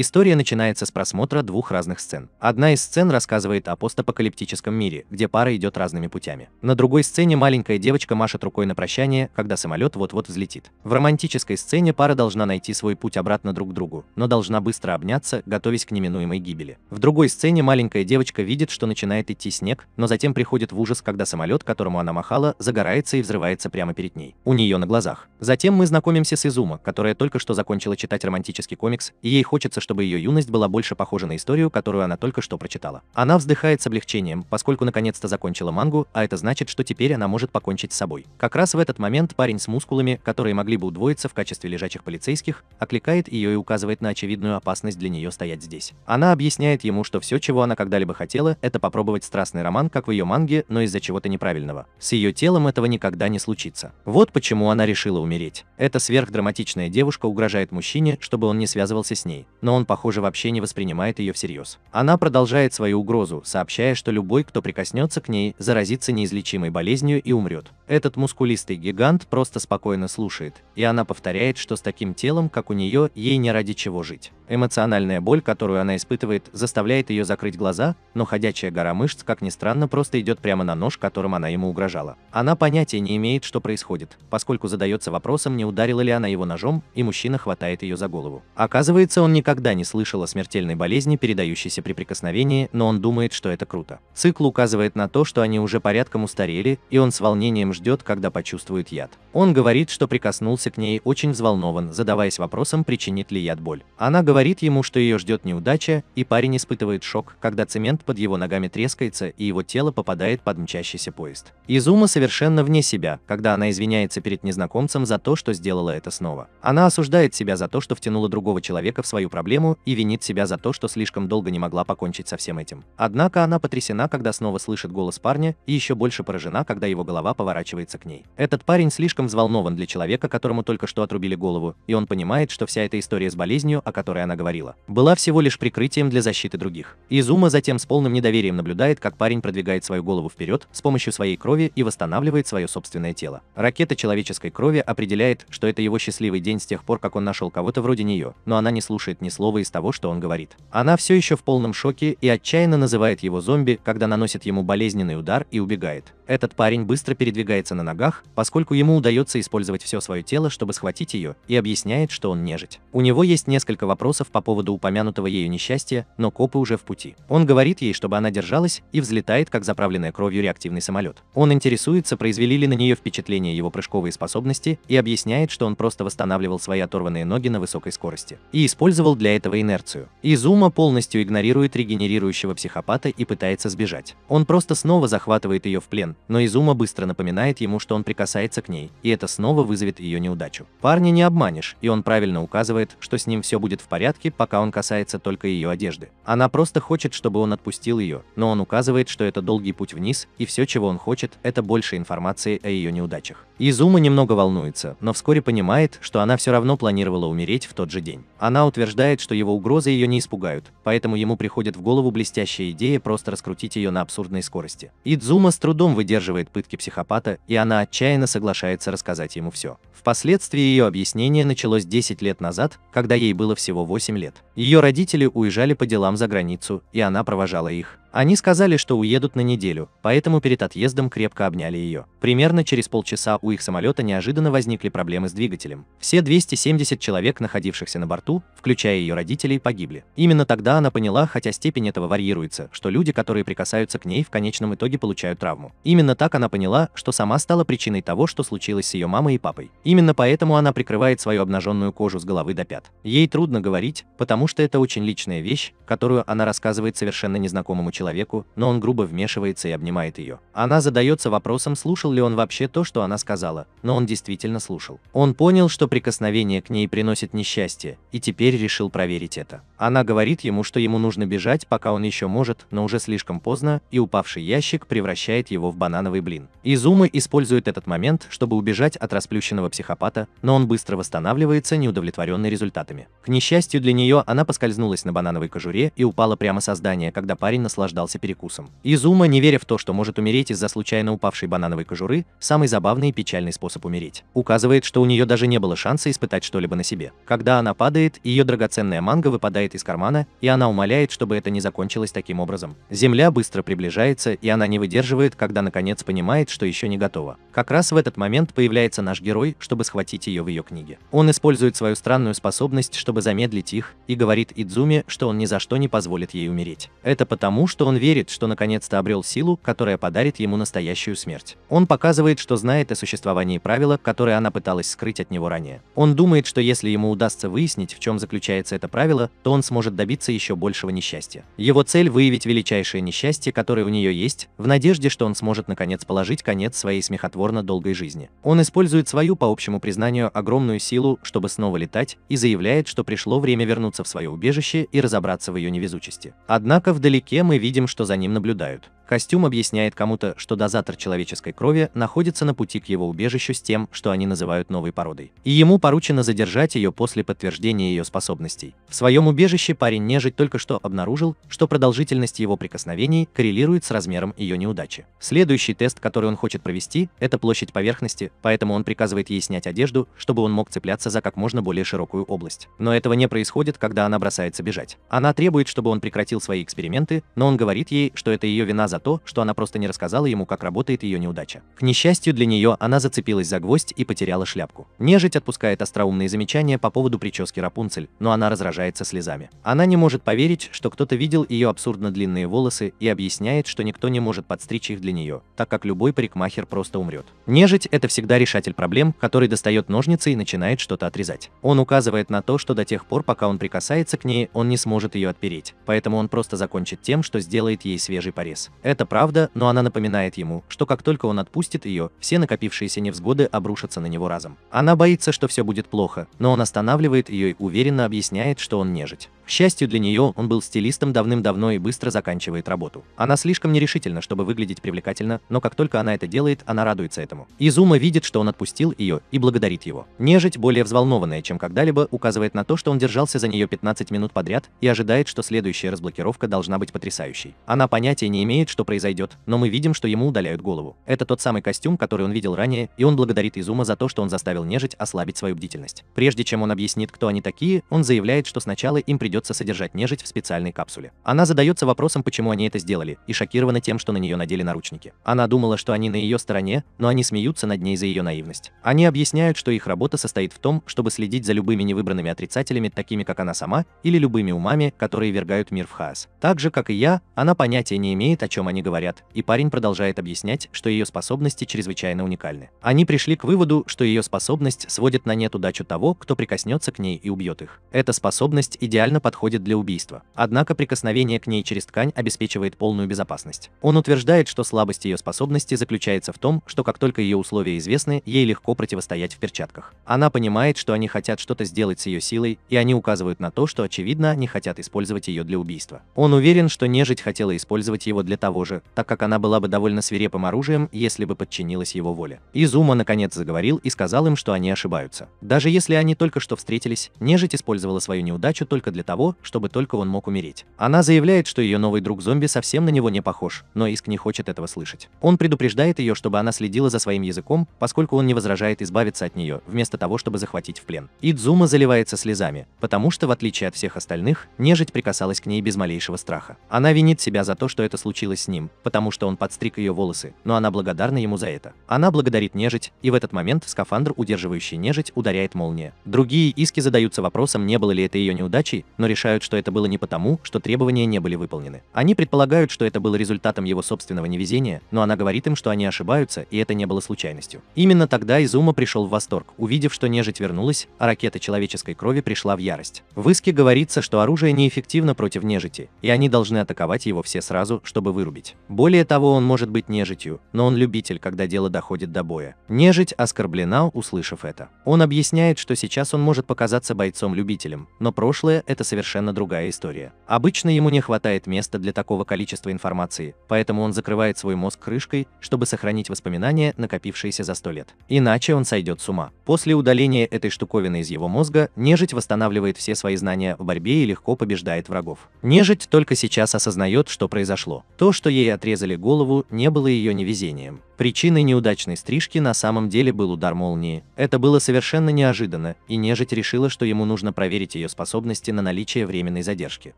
История начинается с просмотра двух разных сцен. Одна из сцен рассказывает о постапокалиптическом мире, где пара идет разными путями. На другой сцене маленькая девочка машет рукой на прощание, когда самолет вот-вот взлетит. В романтической сцене пара должна найти свой путь обратно друг к другу, но должна быстро обняться, готовясь к неминуемой гибели. В другой сцене маленькая девочка видит, что начинает идти снег, но затем приходит в ужас, когда самолет, которому она махала, загорается и взрывается прямо перед ней. У нее на глазах. Затем мы знакомимся с Изума, которая только что закончила читать романтический комикс, и ей хочется, чтобы ее юность была больше похожа на историю, которую она только что прочитала. Она вздыхает с облегчением, поскольку наконец-то закончила мангу, а это значит, что теперь она может покончить с собой. Как раз в этот момент парень с мускулами, которые могли бы удвоиться в качестве лежачих полицейских, окликает ее и указывает на очевидную опасность для нее стоять здесь. Она объясняет ему, что все, чего она когда-либо хотела, это попробовать страстный роман, как в ее манге, но из-за чего-то неправильного. С ее телом этого никогда не случится. Вот почему она решила умереть. Эта сверхдраматичная девушка угрожает мужчине, чтобы он не связывался с ней. Но он он, похоже, вообще не воспринимает ее всерьез. Она продолжает свою угрозу, сообщая, что любой, кто прикоснется к ней, заразится неизлечимой болезнью и умрет. Этот мускулистый гигант просто спокойно слушает, и она повторяет, что с таким телом, как у нее, ей не ради чего жить. Эмоциональная боль, которую она испытывает, заставляет ее закрыть глаза, но ходячая гора мышц, как ни странно, просто идет прямо на нож, которым она ему угрожала. Она понятия не имеет, что происходит, поскольку задается вопросом, не ударила ли она его ножом, и мужчина хватает ее за голову. Оказывается, он никогда никогда не слышал о смертельной болезни, передающейся при прикосновении, но он думает, что это круто. Цикл указывает на то, что они уже порядком устарели, и он с волнением ждет, когда почувствует яд. Он говорит, что прикоснулся к ней очень взволнован, задаваясь вопросом, причинит ли яд боль. Она говорит ему, что ее ждет неудача, и парень испытывает шок, когда цемент под его ногами трескается, и его тело попадает под мчащийся поезд. Изума совершенно вне себя, когда она извиняется перед незнакомцем за то, что сделала это снова. Она осуждает себя за то, что втянула другого человека в свою проблему проблему и винит себя за то, что слишком долго не могла покончить со всем этим. Однако она потрясена, когда снова слышит голос парня, и еще больше поражена, когда его голова поворачивается к ней. Этот парень слишком взволнован для человека, которому только что отрубили голову, и он понимает, что вся эта история с болезнью, о которой она говорила, была всего лишь прикрытием для защиты других. Изума затем с полным недоверием наблюдает, как парень продвигает свою голову вперед с помощью своей крови и восстанавливает свое собственное тело. Ракета человеческой крови определяет, что это его счастливый день с тех пор, как он нашел кого-то вроде нее, но она не слушает ни слова слова из того, что он говорит. Она все еще в полном шоке и отчаянно называет его зомби, когда наносит ему болезненный удар и убегает. Этот парень быстро передвигается на ногах, поскольку ему удается использовать все свое тело, чтобы схватить ее, и объясняет, что он нежить. У него есть несколько вопросов по поводу упомянутого ею несчастья, но копы уже в пути. Он говорит ей, чтобы она держалась, и взлетает, как заправленная кровью реактивный самолет. Он интересуется, произвели ли на нее впечатление его прыжковые способности, и объясняет, что он просто восстанавливал свои оторванные ноги на высокой скорости. И использовал для для этого инерцию. Изума полностью игнорирует регенерирующего психопата и пытается сбежать. Он просто снова захватывает ее в плен, но Изума быстро напоминает ему, что он прикасается к ней, и это снова вызовет ее неудачу. Парня не обманешь, и он правильно указывает, что с ним все будет в порядке, пока он касается только ее одежды. Она просто хочет, чтобы он отпустил ее, но он указывает, что это долгий путь вниз, и все, чего он хочет, это больше информации о ее неудачах. Изума немного волнуется, но вскоре понимает, что она все равно планировала умереть в тот же день. Она утверждает, считает, что его угрозы ее не испугают, поэтому ему приходит в голову блестящая идея просто раскрутить ее на абсурдной скорости. Идзума с трудом выдерживает пытки психопата, и она отчаянно соглашается рассказать ему все. Впоследствии ее объяснение началось 10 лет назад, когда ей было всего 8 лет. Ее родители уезжали по делам за границу, и она провожала их. Они сказали, что уедут на неделю, поэтому перед отъездом крепко обняли ее. Примерно через полчаса у их самолета неожиданно возникли проблемы с двигателем. Все 270 человек, находившихся на борту, включая ее родителей, погибли. Именно тогда она поняла, хотя степень этого варьируется, что люди, которые прикасаются к ней, в конечном итоге получают травму. Именно так она поняла, что сама стала причиной того, что случилось с ее мамой и папой. Именно поэтому она прикрывает свою обнаженную кожу с головы до пят. Ей трудно говорить, потому что это очень личная вещь, которую она рассказывает совершенно незнакомому человеку человеку, но он грубо вмешивается и обнимает ее. Она задается вопросом, слушал ли он вообще то, что она сказала, но он действительно слушал. Он понял, что прикосновение к ней приносит несчастье, и теперь решил проверить это. Она говорит ему, что ему нужно бежать, пока он еще может, но уже слишком поздно, и упавший ящик превращает его в банановый блин. Изумы использует этот момент, чтобы убежать от расплющенного психопата, но он быстро восстанавливается, неудовлетворенный результатами. К несчастью для нее, она поскользнулась на банановой кожуре и упала прямо со здания, когда парень наслаждался наслаждался перекусом. Изума, не веря в то, что может умереть из-за случайно упавшей банановой кожуры, самый забавный и печальный способ умереть, указывает, что у нее даже не было шанса испытать что-либо на себе. Когда она падает, ее драгоценная манга выпадает из кармана, и она умоляет, чтобы это не закончилось таким образом. Земля быстро приближается, и она не выдерживает, когда наконец понимает, что еще не готова. Как раз в этот момент появляется наш герой, чтобы схватить ее в ее книге. Он использует свою странную способность, чтобы замедлить их, и говорит Идзуме, что он ни за что не позволит ей умереть. Это потому, что что он верит, что наконец-то обрел силу, которая подарит ему настоящую смерть. Он показывает, что знает о существовании правила, которое она пыталась скрыть от него ранее. Он думает, что если ему удастся выяснить, в чем заключается это правило, то он сможет добиться еще большего несчастья. Его цель – выявить величайшее несчастье, которое у нее есть, в надежде, что он сможет наконец положить конец своей смехотворно долгой жизни. Он использует свою, по общему признанию, огромную силу, чтобы снова летать, и заявляет, что пришло время вернуться в свое убежище и разобраться в ее невезучести. Однако вдалеке мы видим видим, что за ним наблюдают. Костюм объясняет кому-то, что дозатор человеческой крови находится на пути к его убежищу с тем, что они называют новой породой. И ему поручено задержать ее после подтверждения ее способностей. В своем убежище парень-нежить только что обнаружил, что продолжительность его прикосновений коррелирует с размером ее неудачи. Следующий тест, который он хочет провести, это площадь поверхности, поэтому он приказывает ей снять одежду, чтобы он мог цепляться за как можно более широкую область. Но этого не происходит, когда она бросается бежать. Она требует, чтобы он прекратил свои эксперименты, но он говорит ей, что это ее вина за за то, что она просто не рассказала ему, как работает ее неудача. К несчастью для нее, она зацепилась за гвоздь и потеряла шляпку. Нежить отпускает остроумные замечания по поводу прически Рапунцель, но она разражается слезами. Она не может поверить, что кто-то видел ее абсурдно длинные волосы и объясняет, что никто не может подстричь их для нее, так как любой парикмахер просто умрет. Нежить – это всегда решатель проблем, который достает ножницы и начинает что-то отрезать. Он указывает на то, что до тех пор, пока он прикасается к ней, он не сможет ее отпереть, поэтому он просто закончит тем, что сделает ей свежий порез. Это правда, но она напоминает ему, что как только он отпустит ее, все накопившиеся невзгоды обрушатся на него разом. Она боится, что все будет плохо, но он останавливает ее и уверенно объясняет, что он нежить. К счастью для нее, он был стилистом давным-давно и быстро заканчивает работу. Она слишком нерешительна, чтобы выглядеть привлекательно, но как только она это делает, она радуется этому. Изума видит, что он отпустил ее и благодарит его. Нежить, более взволнованная, чем когда-либо, указывает на то, что он держался за нее 15 минут подряд и ожидает, что следующая разблокировка должна быть потрясающей. Она понятия не имеет, что произойдет, но мы видим, что ему удаляют голову. Это тот самый костюм, который он видел ранее, и он благодарит Изума за то, что он заставил нежить ослабить свою бдительность. Прежде чем он объяснит, кто они такие, он заявляет, что сначала им придется придется содержать нежить в специальной капсуле. Она задается вопросом, почему они это сделали, и шокирована тем, что на нее надели наручники. Она думала, что они на ее стороне, но они смеются над ней за ее наивность. Они объясняют, что их работа состоит в том, чтобы следить за любыми невыбранными отрицателями, такими как она сама, или любыми умами, которые вергают мир в хаос. Так же, как и я, она понятия не имеет, о чем они говорят, и парень продолжает объяснять, что ее способности чрезвычайно уникальны. Они пришли к выводу, что ее способность сводит на нет удачу того, кто прикоснется к ней и убьет их. Эта способность идеально подходит для убийства, однако прикосновение к ней через ткань обеспечивает полную безопасность. Он утверждает, что слабость ее способности заключается в том, что как только ее условия известны, ей легко противостоять в перчатках. Она понимает, что они хотят что-то сделать с ее силой, и они указывают на то, что, очевидно, они хотят использовать ее для убийства. Он уверен, что нежить хотела использовать его для того же, так как она была бы довольно свирепым оружием, если бы подчинилась его воле. Изума наконец заговорил и сказал им, что они ошибаются. Даже если они только что встретились, нежить использовала свою неудачу только для того, того, чтобы только он мог умереть. Она заявляет, что ее новый друг-зомби совсем на него не похож, но Иск не хочет этого слышать. Он предупреждает ее, чтобы она следила за своим языком, поскольку он не возражает избавиться от нее, вместо того, чтобы захватить в плен. Идзума заливается слезами, потому что, в отличие от всех остальных, нежить прикасалась к ней без малейшего страха. Она винит себя за то, что это случилось с ним, потому что он подстриг ее волосы, но она благодарна ему за это. Она благодарит нежить, и в этот момент скафандр, удерживающий нежить, ударяет молния. Другие иски задаются вопросом, не было ли это ее неудачей, но решают, что это было не потому, что требования не были выполнены. Они предполагают, что это было результатом его собственного невезения, но она говорит им, что они ошибаются, и это не было случайностью. Именно тогда Изума пришел в восторг, увидев, что нежить вернулась, а ракета человеческой крови пришла в ярость. В иске говорится, что оружие неэффективно против нежити, и они должны атаковать его все сразу, чтобы вырубить. Более того, он может быть нежитью, но он любитель, когда дело доходит до боя. Нежить оскорблена, услышав это. Он объясняет, что сейчас он может показаться бойцом-любителем, но прошлое – это совершенно другая история. Обычно ему не хватает места для такого количества информации, поэтому он закрывает свой мозг крышкой, чтобы сохранить воспоминания, накопившиеся за сто лет. Иначе он сойдет с ума. После удаления этой штуковины из его мозга, нежить восстанавливает все свои знания в борьбе и легко побеждает врагов. Нежить только сейчас осознает, что произошло. То, что ей отрезали голову, не было ее невезением. Причиной неудачной стрижки на самом деле был удар молнии. Это было совершенно неожиданно, и нежить решила, что ему нужно проверить ее способности на наличие временной задержки.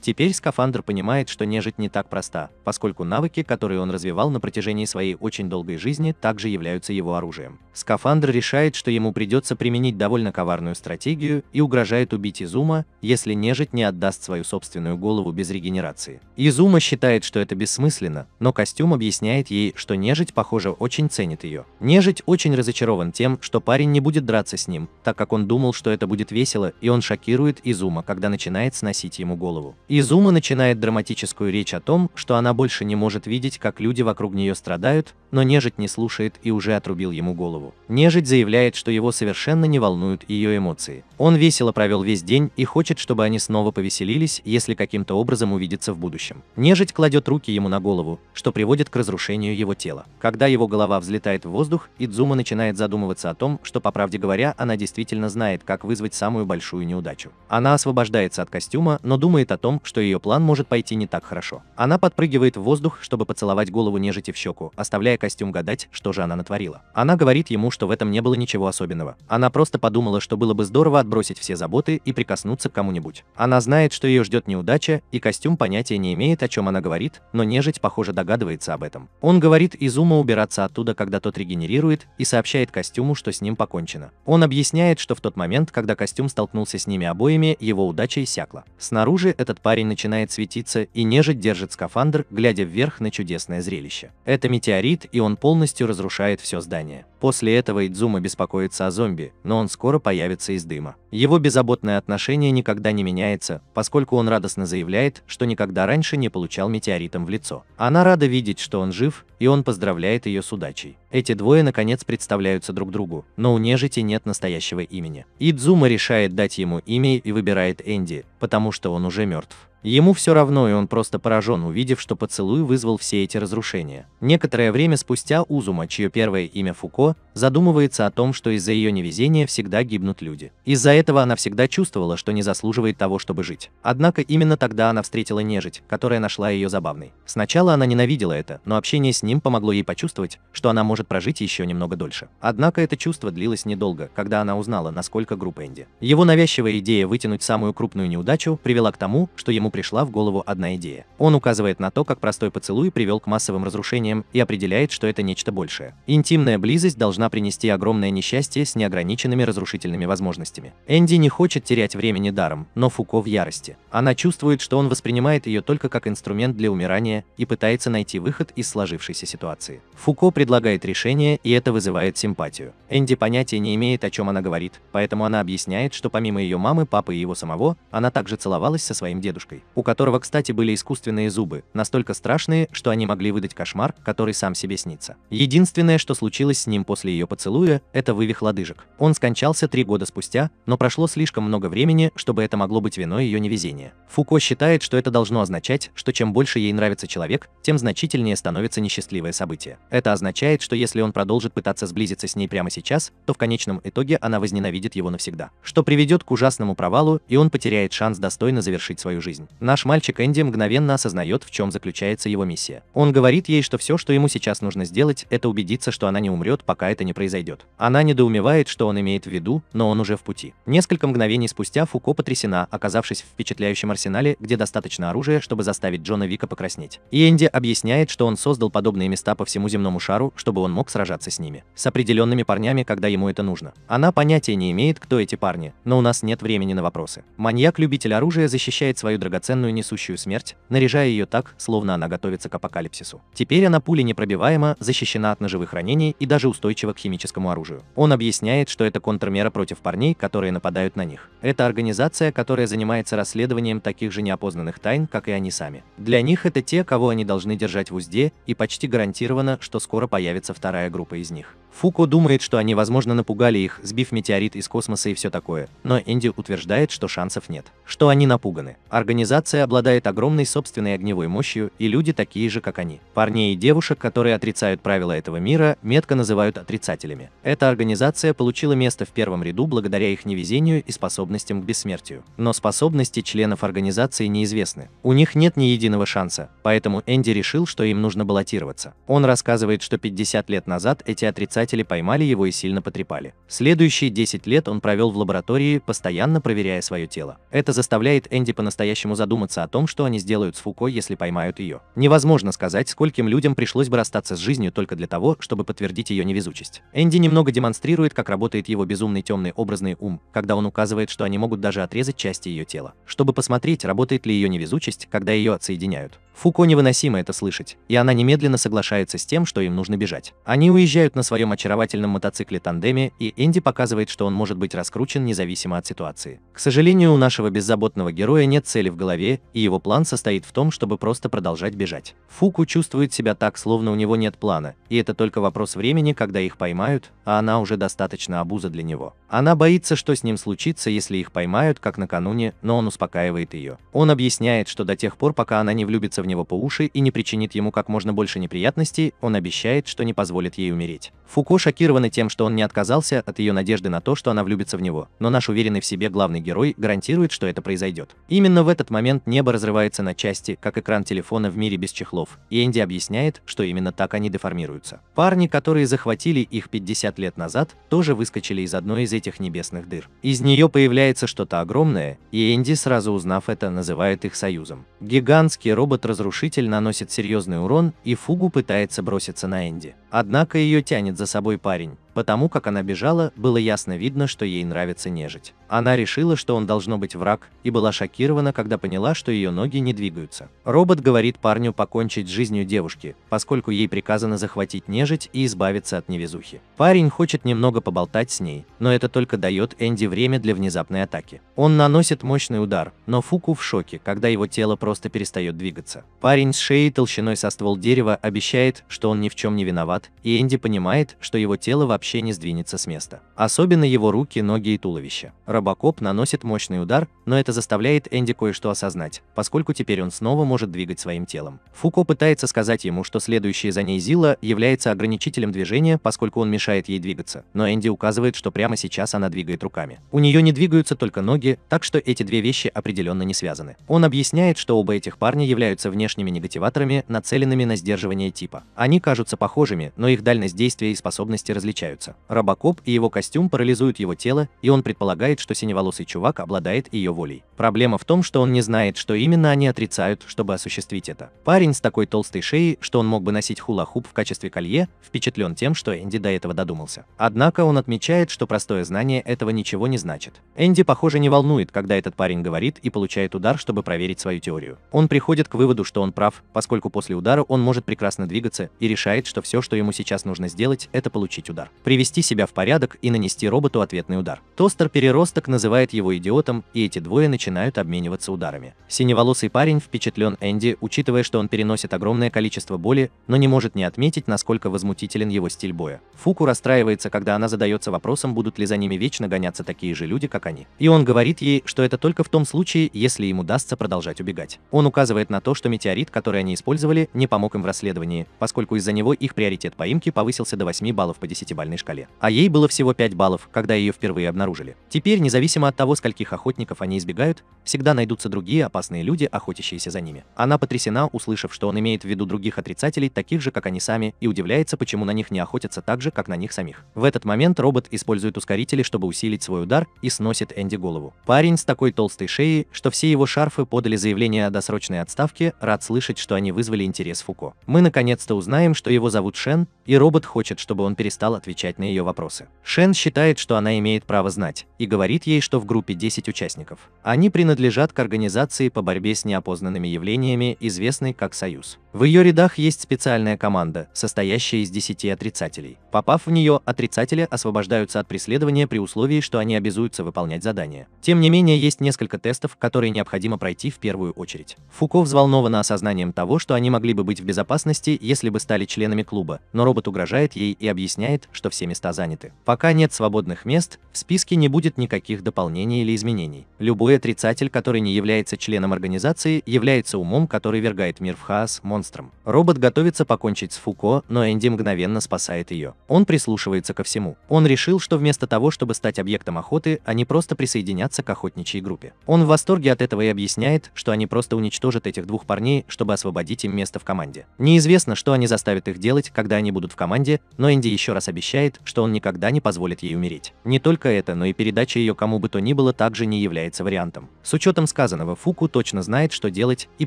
Теперь скафандр понимает, что нежить не так проста, поскольку навыки, которые он развивал на протяжении своей очень долгой жизни, также являются его оружием. Скафандр решает, что ему придется применить довольно коварную стратегию и угрожает убить Изума, если нежить не отдаст свою собственную голову без регенерации. Изума считает, что это бессмысленно, но костюм объясняет ей, что нежить, похоже, очень ценит ее. Нежить очень разочарован тем, что парень не будет драться с ним, так как он думал, что это будет весело, и он шокирует Изума, когда начинает сносить ему голову. Изума начинает драматическую речь о том, что она больше не может видеть, как люди вокруг нее страдают, но нежить не слушает и уже отрубил ему голову. Нежить заявляет, что его совершенно не волнуют ее эмоции. Он весело провел весь день и хочет, чтобы они снова повеселились, если каким-то образом увидятся в будущем. Нежить кладет руки ему на голову, что приводит к разрушению его тела. Когда его голова взлетает в воздух, и Дзума начинает задумываться о том, что, по правде говоря, она действительно знает, как вызвать самую большую неудачу. Она освобождается от костюма, но думает о том, что ее план может пойти не так хорошо. Она подпрыгивает в воздух, чтобы поцеловать голову нежити в щеку, оставляя костюм гадать, что же она натворила. Она говорит ему, что в этом не было ничего особенного. Она просто подумала, что было бы здорово отбросить все заботы и прикоснуться к кому-нибудь. Она знает, что ее ждет неудача, и костюм понятия не имеет, о чем она говорит, но нежить, похоже, догадывается об этом. Он говорит Изума убираться выбирается оттуда, когда тот регенерирует, и сообщает костюму, что с ним покончено. Он объясняет, что в тот момент, когда костюм столкнулся с ними обоими, его удача иссякла. Снаружи этот парень начинает светиться, и нежить держит скафандр, глядя вверх на чудесное зрелище. Это метеорит, и он полностью разрушает все здание. После этого Идзума беспокоится о зомби, но он скоро появится из дыма. Его беззаботное отношение никогда не меняется, поскольку он радостно заявляет, что никогда раньше не получал метеоритом в лицо. Она рада видеть, что он жив, и он поздравляет ее с удачей. Эти двое наконец представляются друг другу, но у нежити нет настоящего имени. Идзума решает дать ему имя и выбирает Энди, потому что он уже мертв. Ему все равно, и он просто поражен, увидев, что поцелуй вызвал все эти разрушения. Некоторое время спустя Узума, чье первое имя Фуко, задумывается о том, что из-за ее невезения всегда гибнут люди. Из-за этого она всегда чувствовала, что не заслуживает того, чтобы жить. Однако именно тогда она встретила нежить, которая нашла ее забавной. Сначала она ненавидела это, но общение с ним помогло ей почувствовать, что она может прожить еще немного дольше. Однако это чувство длилось недолго, когда она узнала, насколько груб Энди. Его навязчивая идея вытянуть самую крупную неудачу привела к тому, что ему пришла в голову одна идея. Он указывает на то, как простой поцелуй привел к массовым разрушениям и определяет, что это нечто большее. Интимная близость должна принести огромное несчастье с неограниченными разрушительными возможностями. Энди не хочет терять времени даром, но Фуко в ярости. Она чувствует, что он воспринимает ее только как инструмент для умирания и пытается найти выход из сложившейся ситуации. Фуко предлагает решение, и это вызывает симпатию. Энди понятия не имеет, о чем она говорит, поэтому она объясняет, что помимо ее мамы, папы и его самого, она также целовалась со своим дедушкой у которого, кстати, были искусственные зубы, настолько страшные, что они могли выдать кошмар, который сам себе снится. Единственное, что случилось с ним после ее поцелуя, это вывих лодыжек. Он скончался три года спустя, но прошло слишком много времени, чтобы это могло быть виной ее невезения. Фуко считает, что это должно означать, что чем больше ей нравится человек, тем значительнее становится несчастливое событие. Это означает, что если он продолжит пытаться сблизиться с ней прямо сейчас, то в конечном итоге она возненавидит его навсегда, что приведет к ужасному провалу, и он потеряет шанс достойно завершить свою жизнь наш мальчик Энди мгновенно осознает, в чем заключается его миссия. Он говорит ей, что все, что ему сейчас нужно сделать, это убедиться, что она не умрет, пока это не произойдет. Она недоумевает, что он имеет в виду, но он уже в пути. Несколько мгновений спустя Фуко потрясена, оказавшись в впечатляющем арсенале, где достаточно оружия, чтобы заставить Джона Вика покраснеть. И Энди объясняет, что он создал подобные места по всему земному шару, чтобы он мог сражаться с ними. С определенными парнями, когда ему это нужно. Она понятия не имеет, кто эти парни, но у нас нет времени на вопросы. Маньяк-любитель оружия защищает свою драгоценность драгоценную несущую смерть, наряжая ее так, словно она готовится к апокалипсису. Теперь она пули непробиваема, защищена от ножевых ранений и даже устойчива к химическому оружию. Он объясняет, что это контрмера против парней, которые нападают на них. Это организация, которая занимается расследованием таких же неопознанных тайн, как и они сами. Для них это те, кого они должны держать в узде, и почти гарантировано, что скоро появится вторая группа из них. Фуко думает, что они, возможно, напугали их, сбив метеорит из космоса и все такое, но Энди утверждает, что шансов нет. Что они напуганы. Организация Организация обладает огромной собственной огневой мощью, и люди такие же, как они. Парней и девушек, которые отрицают правила этого мира, метко называют отрицателями. Эта организация получила место в первом ряду благодаря их невезению и способностям к бессмертию. Но способности членов организации неизвестны. У них нет ни единого шанса, поэтому Энди решил, что им нужно баллотироваться. Он рассказывает, что 50 лет назад эти отрицатели поймали его и сильно потрепали. Следующие 10 лет он провел в лаборатории, постоянно проверяя свое тело. Это заставляет Энди по-настоящему задуматься о том, что они сделают с Фуко, если поймают ее. Невозможно сказать, скольким людям пришлось бы расстаться с жизнью только для того, чтобы подтвердить ее невезучесть. Энди немного демонстрирует, как работает его безумный темный образный ум, когда он указывает, что они могут даже отрезать части ее тела, чтобы посмотреть, работает ли ее невезучесть, когда ее отсоединяют. Фуко невыносимо это слышать, и она немедленно соглашается с тем, что им нужно бежать. Они уезжают на своем очаровательном мотоцикле-тандеме, и Энди показывает, что он может быть раскручен независимо от ситуации. К сожалению, у нашего беззаботного героя нет цели в голове, и его план состоит в том, чтобы просто продолжать бежать. Фуку чувствует себя так, словно у него нет плана, и это только вопрос времени, когда их поймают, а она уже достаточно обуза для него. Она боится, что с ним случится, если их поймают, как накануне, но он успокаивает ее. Он объясняет, что до тех пор, пока она не влюбится вцепится в него по уши и не причинит ему как можно больше неприятностей, он обещает, что не позволит ей умереть. Фуко шокированы тем, что он не отказался от ее надежды на то, что она влюбится в него, но наш уверенный в себе главный герой гарантирует, что это произойдет. Именно в этот момент небо разрывается на части, как экран телефона в мире без чехлов, и Энди объясняет, что именно так они деформируются. Парни, которые захватили их 50 лет назад, тоже выскочили из одной из этих небесных дыр. Из нее появляется что-то огромное, и Энди, сразу узнав это, называет их союзом. Гигантский робот разрушитель наносит серьезный урон, и Фугу пытается броситься на Энди. Однако ее тянет за собой парень, потому как она бежала, было ясно видно, что ей нравится нежить. Она решила, что он должно быть враг, и была шокирована, когда поняла, что ее ноги не двигаются. Робот говорит парню покончить с жизнью девушки, поскольку ей приказано захватить нежить и избавиться от невезухи. Парень хочет немного поболтать с ней, но это только дает Энди время для внезапной атаки. Он наносит мощный удар, но Фуку в шоке, когда его тело просто перестает двигаться. Парень с шеей толщиной со ствол дерева обещает, что он ни в чем не виноват, назад, и Энди понимает, что его тело вообще не сдвинется с места. Особенно его руки, ноги и туловище. Робокоп наносит мощный удар, но это заставляет Энди кое-что осознать, поскольку теперь он снова может двигать своим телом. Фуко пытается сказать ему, что следующая за ней Зила является ограничителем движения, поскольку он мешает ей двигаться, но Энди указывает, что прямо сейчас она двигает руками. У нее не двигаются только ноги, так что эти две вещи определенно не связаны. Он объясняет, что оба этих парня являются внешними негативаторами, нацеленными на сдерживание типа. Они кажутся похожими, но их дальность действия и способности различаются. Робокоп и его костюм парализуют его тело, и он предполагает, что синеволосый чувак обладает ее волей. Проблема в том, что он не знает, что именно они отрицают, чтобы осуществить это. Парень с такой толстой шеей, что он мог бы носить хула-хуп в качестве колье, впечатлен тем, что Энди до этого додумался. Однако он отмечает, что простое знание этого ничего не значит. Энди, похоже, не волнует, когда этот парень говорит и получает удар, чтобы проверить свою теорию. Он приходит к выводу, что он прав, поскольку после удара он может прекрасно двигаться и решает, что все, что ему сейчас нужно сделать, это получить удар. Привести себя в порядок и нанести роботу ответный удар. Тостер-переросток называет его идиотом, и эти двое начинают обмениваться ударами. Синеволосый парень впечатлен Энди, учитывая, что он переносит огромное количество боли, но не может не отметить, насколько возмутителен его стиль боя. Фуку расстраивается, когда она задается вопросом, будут ли за ними вечно гоняться такие же люди, как они. И он говорит ей, что это только в том случае, если им удастся продолжать убегать. Он указывает на то, что метеорит, который они использовали, не помог им в расследовании, поскольку из-за него их приоритет коэффициент поимки повысился до 8 баллов по 10-бальной шкале. А ей было всего 5 баллов, когда ее впервые обнаружили. Теперь, независимо от того, скольких охотников они избегают, всегда найдутся другие опасные люди, охотящиеся за ними. Она потрясена, услышав, что он имеет в виду других отрицателей, таких же, как они сами, и удивляется, почему на них не охотятся так же, как на них самих. В этот момент робот использует ускорители, чтобы усилить свой удар, и сносит Энди голову. Парень с такой толстой шеей, что все его шарфы подали заявление о досрочной отставке, рад слышать, что они вызвали интерес Фуко. Мы наконец-то узнаем, что его зовут Шен, Шен, и робот хочет, чтобы он перестал отвечать на ее вопросы. Шен считает, что она имеет право знать, и говорит ей, что в группе 10 участников. Они принадлежат к организации по борьбе с неопознанными явлениями, известной как «Союз». В ее рядах есть специальная команда, состоящая из 10 отрицателей. Попав в нее, отрицатели освобождаются от преследования при условии, что они обязуются выполнять задания. Тем не менее, есть несколько тестов, которые необходимо пройти в первую очередь. Фуко взволнована осознанием того, что они могли бы быть в безопасности, если бы стали членами клуба, но робот угрожает ей и объясняет, что все места заняты. Пока нет свободных мест, в списке не будет никаких дополнений или изменений. Любой отрицатель, который не является членом организации, является умом, который вергает мир в хаос монстром. Робот готовится покончить с Фуко, но Энди мгновенно спасает ее. Он прислушивается ко всему. Он решил, что вместо того, чтобы стать объектом охоты, они просто присоединятся к охотничьей группе. Он в восторге от этого и объясняет, что они просто уничтожат этих двух парней, чтобы освободить им место в команде. Неизвестно, что они заставят их делать, когда когда они будут в команде, но Энди еще раз обещает, что он никогда не позволит ей умереть. Не только это, но и передача ее кому бы то ни было также не является вариантом. С учетом сказанного, Фуку точно знает, что делать, и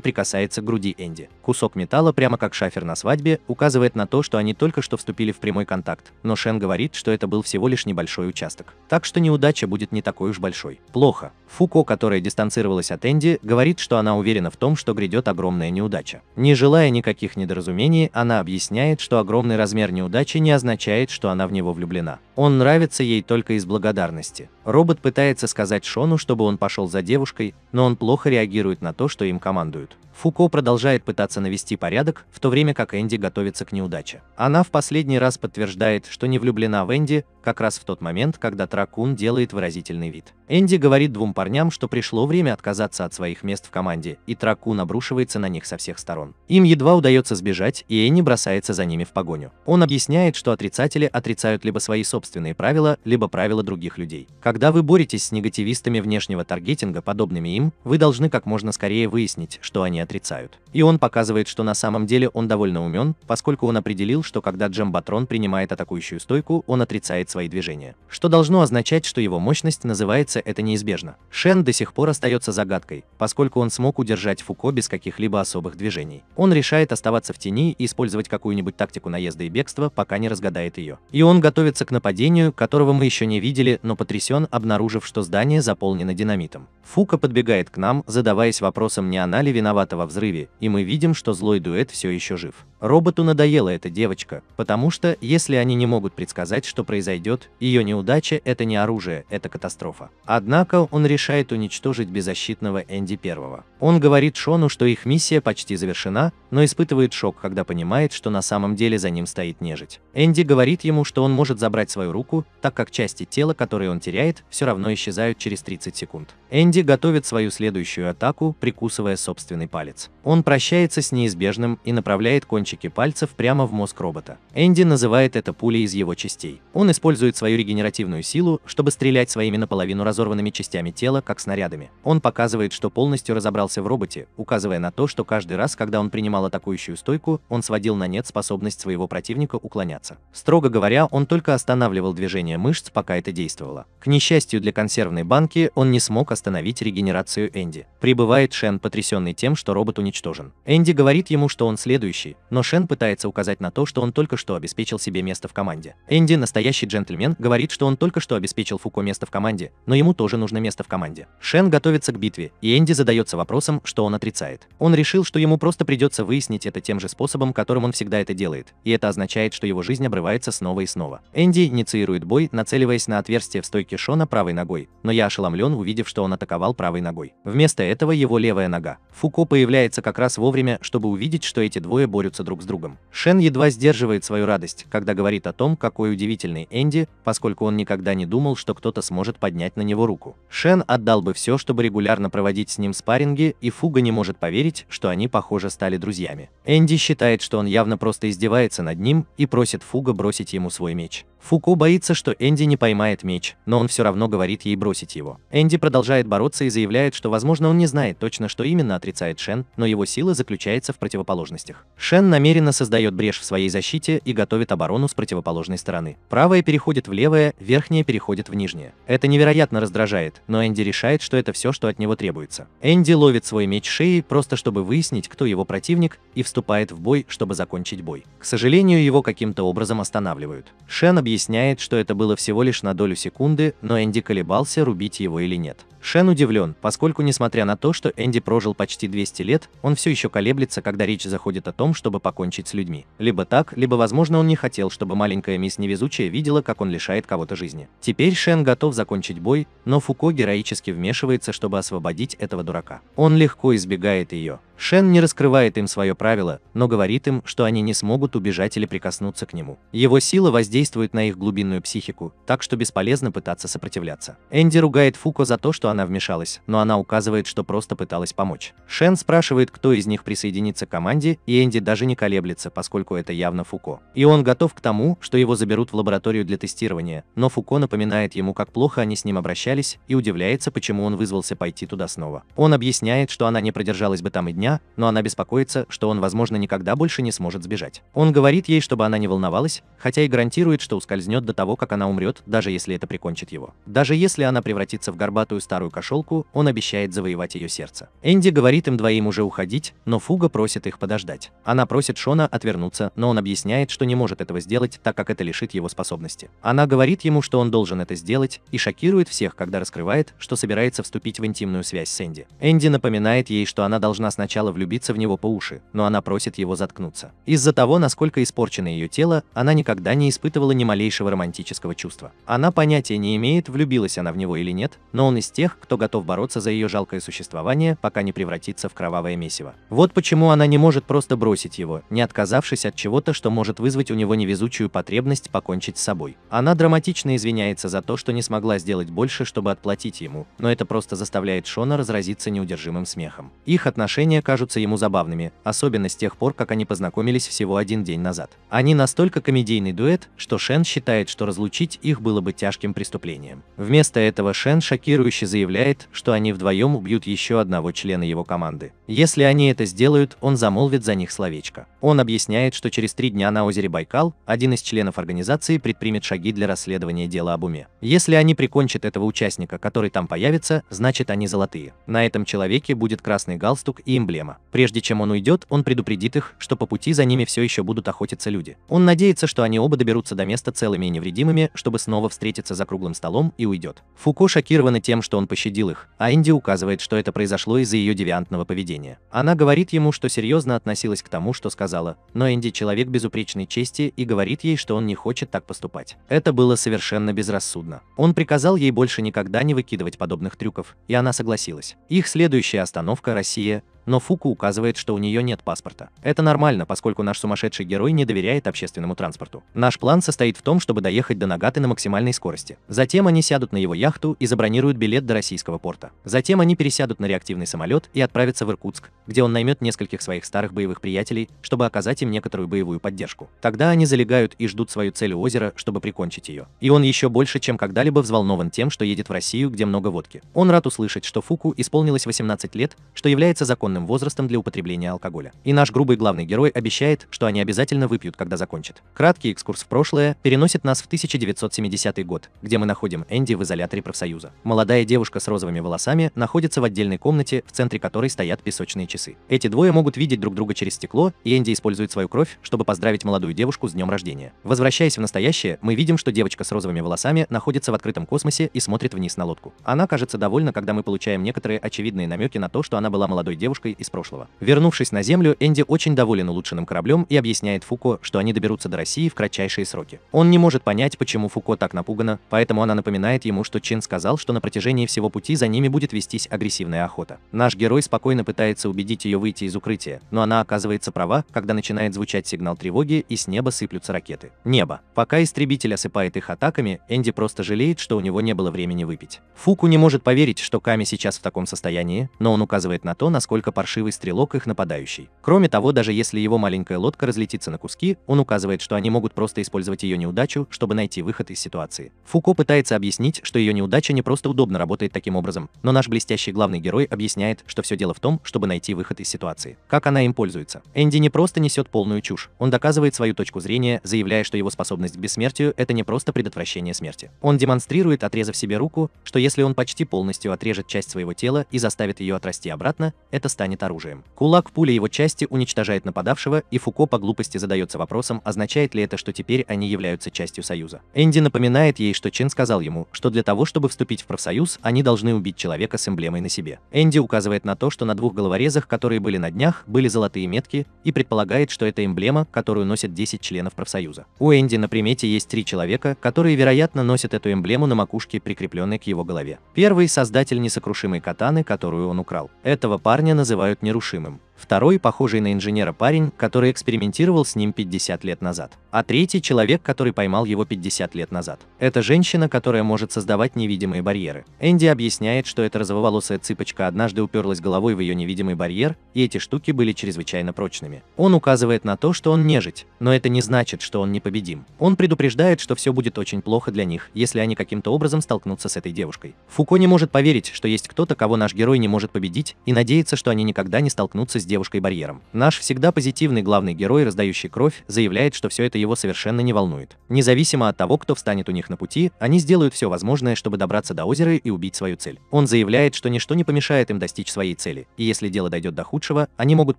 прикасается к груди Энди. Кусок металла, прямо как шафер на свадьбе, указывает на то, что они только что вступили в прямой контакт, но Шен говорит, что это был всего лишь небольшой участок. Так что неудача будет не такой уж большой. Плохо. Фуко, которая дистанцировалась от Энди, говорит, что она уверена в том, что грядет огромная неудача. Не желая никаких недоразумений, она объясняет, что огромная Огромный размер неудачи не означает, что она в него влюблена. Он нравится ей только из благодарности. Робот пытается сказать Шону, чтобы он пошел за девушкой, но он плохо реагирует на то, что им командуют. Фуко продолжает пытаться навести порядок, в то время как Энди готовится к неудаче. Она в последний раз подтверждает, что не влюблена в Энди, как раз в тот момент, когда Тракун делает выразительный вид. Энди говорит двум парням, что пришло время отказаться от своих мест в команде, и Тракун обрушивается на них со всех сторон. Им едва удается сбежать, и Энни бросается за ними в погоню. Он объясняет, что отрицатели отрицают либо свои собственные правила, либо правила других людей. Когда вы боретесь с негативистами внешнего таргетинга, подобными им, вы должны как можно скорее выяснить, что они отрицают. И он показывает, что на самом деле он довольно умен, поскольку он определил, что когда Джамбатрон принимает атакующую стойку, он отрицает свои движения, что должно означать, что его мощность называется это неизбежно. Шен до сих пор остается загадкой, поскольку он смог удержать Фуко без каких-либо особых движений. Он решает оставаться в тени и использовать какую-нибудь тактику наезда и бегства, пока не разгадает ее. И он готовится к нападению, которого мы еще не видели, но потрясен, обнаружив, что здание заполнено динамитом. Фука подбегает к нам, задаваясь вопросом, не она ли виновата во взрыве, и мы видим, что злой дуэт все еще жив. Роботу надоела эта девочка, потому что, если они не могут предсказать, что произойдет, произойдет, ее неудача – это не оружие, это катастрофа. Однако он решает уничтожить беззащитного Энди Первого. Он говорит Шону, что их миссия почти завершена, но испытывает шок, когда понимает, что на самом деле за ним стоит нежить. Энди говорит ему, что он может забрать свою руку, так как части тела, которые он теряет, все равно исчезают через 30 секунд. Энди готовит свою следующую атаку, прикусывая собственный палец. Он прощается с неизбежным и направляет кончики пальцев прямо в мозг робота. Энди называет это пулей из его частей. Он использует использует свою регенеративную силу, чтобы стрелять своими наполовину разорванными частями тела, как снарядами. Он показывает, что полностью разобрался в роботе, указывая на то, что каждый раз, когда он принимал атакующую стойку, он сводил на нет способность своего противника уклоняться. Строго говоря, он только останавливал движение мышц, пока это действовало. К несчастью для консервной банки, он не смог остановить регенерацию Энди. Прибывает Шен, потрясенный тем, что робот уничтожен. Энди говорит ему, что он следующий, но Шен пытается указать на то, что он только что обеспечил себе место в команде. Энди – настоящий джентльмен джентльмен говорит, что он только что обеспечил Фуко место в команде, но ему тоже нужно место в команде. Шен готовится к битве, и Энди задается вопросом, что он отрицает. Он решил, что ему просто придется выяснить это тем же способом, которым он всегда это делает, и это означает, что его жизнь обрывается снова и снова. Энди инициирует бой, нацеливаясь на отверстие в стойке Шона правой ногой, но я ошеломлен, увидев, что он атаковал правой ногой. Вместо этого его левая нога. Фуко появляется как раз вовремя, чтобы увидеть, что эти двое борются друг с другом. Шен едва сдерживает свою радость, когда говорит о том, какой удивительный Энди команде, поскольку он никогда не думал, что кто-то сможет поднять на него руку. Шен отдал бы все, чтобы регулярно проводить с ним спарринги, и Фуга не может поверить, что они, похоже, стали друзьями. Энди считает, что он явно просто издевается над ним и просит Фуга бросить ему свой меч. Фуку боится, что Энди не поймает меч, но он все равно говорит ей бросить его. Энди продолжает бороться и заявляет, что, возможно, он не знает точно, что именно отрицает Шен, но его сила заключается в противоположностях. Шен намеренно создает брешь в своей защите и готовит оборону с противоположной стороны. Правое переходит в левое, верхнее переходит в нижнее. Это невероятно раздражает, но Энди решает, что это все, что от него требуется. Энди ловит свой меч шеи, просто чтобы выяснить, кто его противник, и вступает в бой, чтобы закончить бой. К сожалению, его каким-то образом останавливают. Шен объясняет объясняет, что это было всего лишь на долю секунды, но Энди колебался, рубить его или нет. Шен удивлен, поскольку несмотря на то, что Энди прожил почти 200 лет, он все еще колеблется, когда речь заходит о том, чтобы покончить с людьми. Либо так, либо, возможно, он не хотел, чтобы маленькая мисс Невезучая видела, как он лишает кого-то жизни. Теперь Шен готов закончить бой, но Фуко героически вмешивается, чтобы освободить этого дурака. Он легко избегает ее. Шен не раскрывает им свое правило, но говорит им, что они не смогут убежать или прикоснуться к нему. Его сила воздействует на их глубинную психику, так что бесполезно пытаться сопротивляться. Энди ругает Фуко за то, что она вмешалась, но она указывает, что просто пыталась помочь. Шен спрашивает, кто из них присоединится к команде, и Энди даже не колеблется, поскольку это явно Фуко. И он готов к тому, что его заберут в лабораторию для тестирования, но Фуко напоминает ему, как плохо они с ним обращались, и удивляется, почему он вызвался пойти туда снова. Он объясняет, что она не продержалась бы там и дня, дня, но она беспокоится, что он, возможно, никогда больше не сможет сбежать. Он говорит ей, чтобы она не волновалась, хотя и гарантирует, что ускользнет до того, как она умрет, даже если это прикончит его. Даже если она превратится в горбатую старую кошелку, он обещает завоевать ее сердце. Энди говорит им двоим уже уходить, но Фуга просит их подождать. Она просит Шона отвернуться, но он объясняет, что не может этого сделать, так как это лишит его способности. Она говорит ему, что он должен это сделать, и шокирует всех, когда раскрывает, что собирается вступить в интимную связь с Энди. Энди напоминает ей, что она должна сначала сначала влюбиться в него по уши, но она просит его заткнуться. Из-за того, насколько испорчено ее тело, она никогда не испытывала ни малейшего романтического чувства. Она понятия не имеет, влюбилась она в него или нет, но он из тех, кто готов бороться за ее жалкое существование, пока не превратится в кровавое месиво. Вот почему она не может просто бросить его, не отказавшись от чего-то, что может вызвать у него невезучую потребность покончить с собой. Она драматично извиняется за то, что не смогла сделать больше, чтобы отплатить ему, но это просто заставляет Шона разразиться неудержимым смехом. Их отношения кажутся ему забавными, особенно с тех пор, как они познакомились всего один день назад. Они настолько комедийный дуэт, что Шен считает, что разлучить их было бы тяжким преступлением. Вместо этого Шен шокирующе заявляет, что они вдвоем убьют еще одного члена его команды. Если они это сделают, он замолвит за них словечко. Он объясняет, что через три дня на озере Байкал один из членов организации предпримет шаги для расследования дела об уме. Если они прикончат этого участника, который там появится, значит они золотые. На этом человеке будет красный галстук и эмблема проблема. Прежде чем он уйдет, он предупредит их, что по пути за ними все еще будут охотиться люди. Он надеется, что они оба доберутся до места целыми и невредимыми, чтобы снова встретиться за круглым столом и уйдет. Фуко шокирована тем, что он пощадил их, а Инди указывает, что это произошло из-за ее девиантного поведения. Она говорит ему, что серьезно относилась к тому, что сказала, но Инди человек безупречной чести и говорит ей, что он не хочет так поступать. Это было совершенно безрассудно. Он приказал ей больше никогда не выкидывать подобных трюков, и она согласилась. Их следующая остановка – Россия, но Фуку указывает, что у нее нет паспорта. Это нормально, поскольку наш сумасшедший герой не доверяет общественному транспорту. Наш план состоит в том, чтобы доехать до Нагаты на максимальной скорости. Затем они сядут на его яхту и забронируют билет до российского порта. Затем они пересядут на реактивный самолет и отправятся в Иркутск, где он наймет нескольких своих старых боевых приятелей, чтобы оказать им некоторую боевую поддержку. Тогда они залегают и ждут свою цель у озера, чтобы прикончить ее. И он еще больше, чем когда-либо взволнован тем, что едет в Россию, где много водки. Он рад услышать, что Фуку исполнилось 18 лет, что является законным определенным возрастом для употребления алкоголя. И наш грубый главный герой обещает, что они обязательно выпьют, когда закончат. Краткий экскурс в прошлое переносит нас в 1970 год, где мы находим Энди в изоляторе профсоюза. Молодая девушка с розовыми волосами находится в отдельной комнате, в центре которой стоят песочные часы. Эти двое могут видеть друг друга через стекло, и Энди использует свою кровь, чтобы поздравить молодую девушку с днем рождения. Возвращаясь в настоящее, мы видим, что девочка с розовыми волосами находится в открытом космосе и смотрит вниз на лодку. Она кажется довольна, когда мы получаем некоторые очевидные намеки на то, что она была молодой девушкой, девушкой из прошлого. Вернувшись на Землю, Энди очень доволен улучшенным кораблем и объясняет Фуко, что они доберутся до России в кратчайшие сроки. Он не может понять, почему Фуко так напугана, поэтому она напоминает ему, что Чин сказал, что на протяжении всего пути за ними будет вестись агрессивная охота. Наш герой спокойно пытается убедить ее выйти из укрытия, но она оказывается права, когда начинает звучать сигнал тревоги и с неба сыплются ракеты. Небо. Пока истребитель осыпает их атаками, Энди просто жалеет, что у него не было времени выпить. Фуку не может поверить, что Ками сейчас в таком состоянии, но он указывает на то, насколько паршивый стрелок их нападающий. Кроме того, даже если его маленькая лодка разлетится на куски, он указывает, что они могут просто использовать ее неудачу, чтобы найти выход из ситуации. Фуко пытается объяснить, что ее неудача не просто удобно работает таким образом, но наш блестящий главный герой объясняет, что все дело в том, чтобы найти выход из ситуации. Как она им пользуется? Энди не просто несет полную чушь, он доказывает свою точку зрения, заявляя, что его способность к бессмертию – это не просто предотвращение смерти. Он демонстрирует, отрезав себе руку, что если он почти полностью отрежет часть своего тела и заставит ее отрасти обратно, это станет станет оружием. Кулак пули его части уничтожает нападавшего, и Фуко по глупости задается вопросом, означает ли это, что теперь они являются частью Союза. Энди напоминает ей, что Чен сказал ему, что для того, чтобы вступить в профсоюз, они должны убить человека с эмблемой на себе. Энди указывает на то, что на двух головорезах, которые были на днях, были золотые метки, и предполагает, что это эмблема, которую носят 10 членов профсоюза. У Энди на примете есть три человека, которые, вероятно, носят эту эмблему на макушке, прикрепленной к его голове. Первый – создатель несокрушимой катаны, которую он украл. Этого парня на называют нерушимым второй похожий на инженера парень, который экспериментировал с ним 50 лет назад, а третий человек, который поймал его 50 лет назад. Это женщина, которая может создавать невидимые барьеры. Энди объясняет, что эта розоволосая цыпочка однажды уперлась головой в ее невидимый барьер, и эти штуки были чрезвычайно прочными. Он указывает на то, что он нежить, но это не значит, что он непобедим. Он предупреждает, что все будет очень плохо для них, если они каким-то образом столкнутся с этой девушкой. Фуко не может поверить, что есть кто-то, кого наш герой не может победить, и надеется, что они никогда не столкнутся с с девушкой барьером. Наш всегда позитивный главный герой, раздающий кровь, заявляет, что все это его совершенно не волнует. Независимо от того, кто встанет у них на пути, они сделают все возможное, чтобы добраться до озера и убить свою цель. Он заявляет, что ничто не помешает им достичь своей цели, и если дело дойдет до худшего, они могут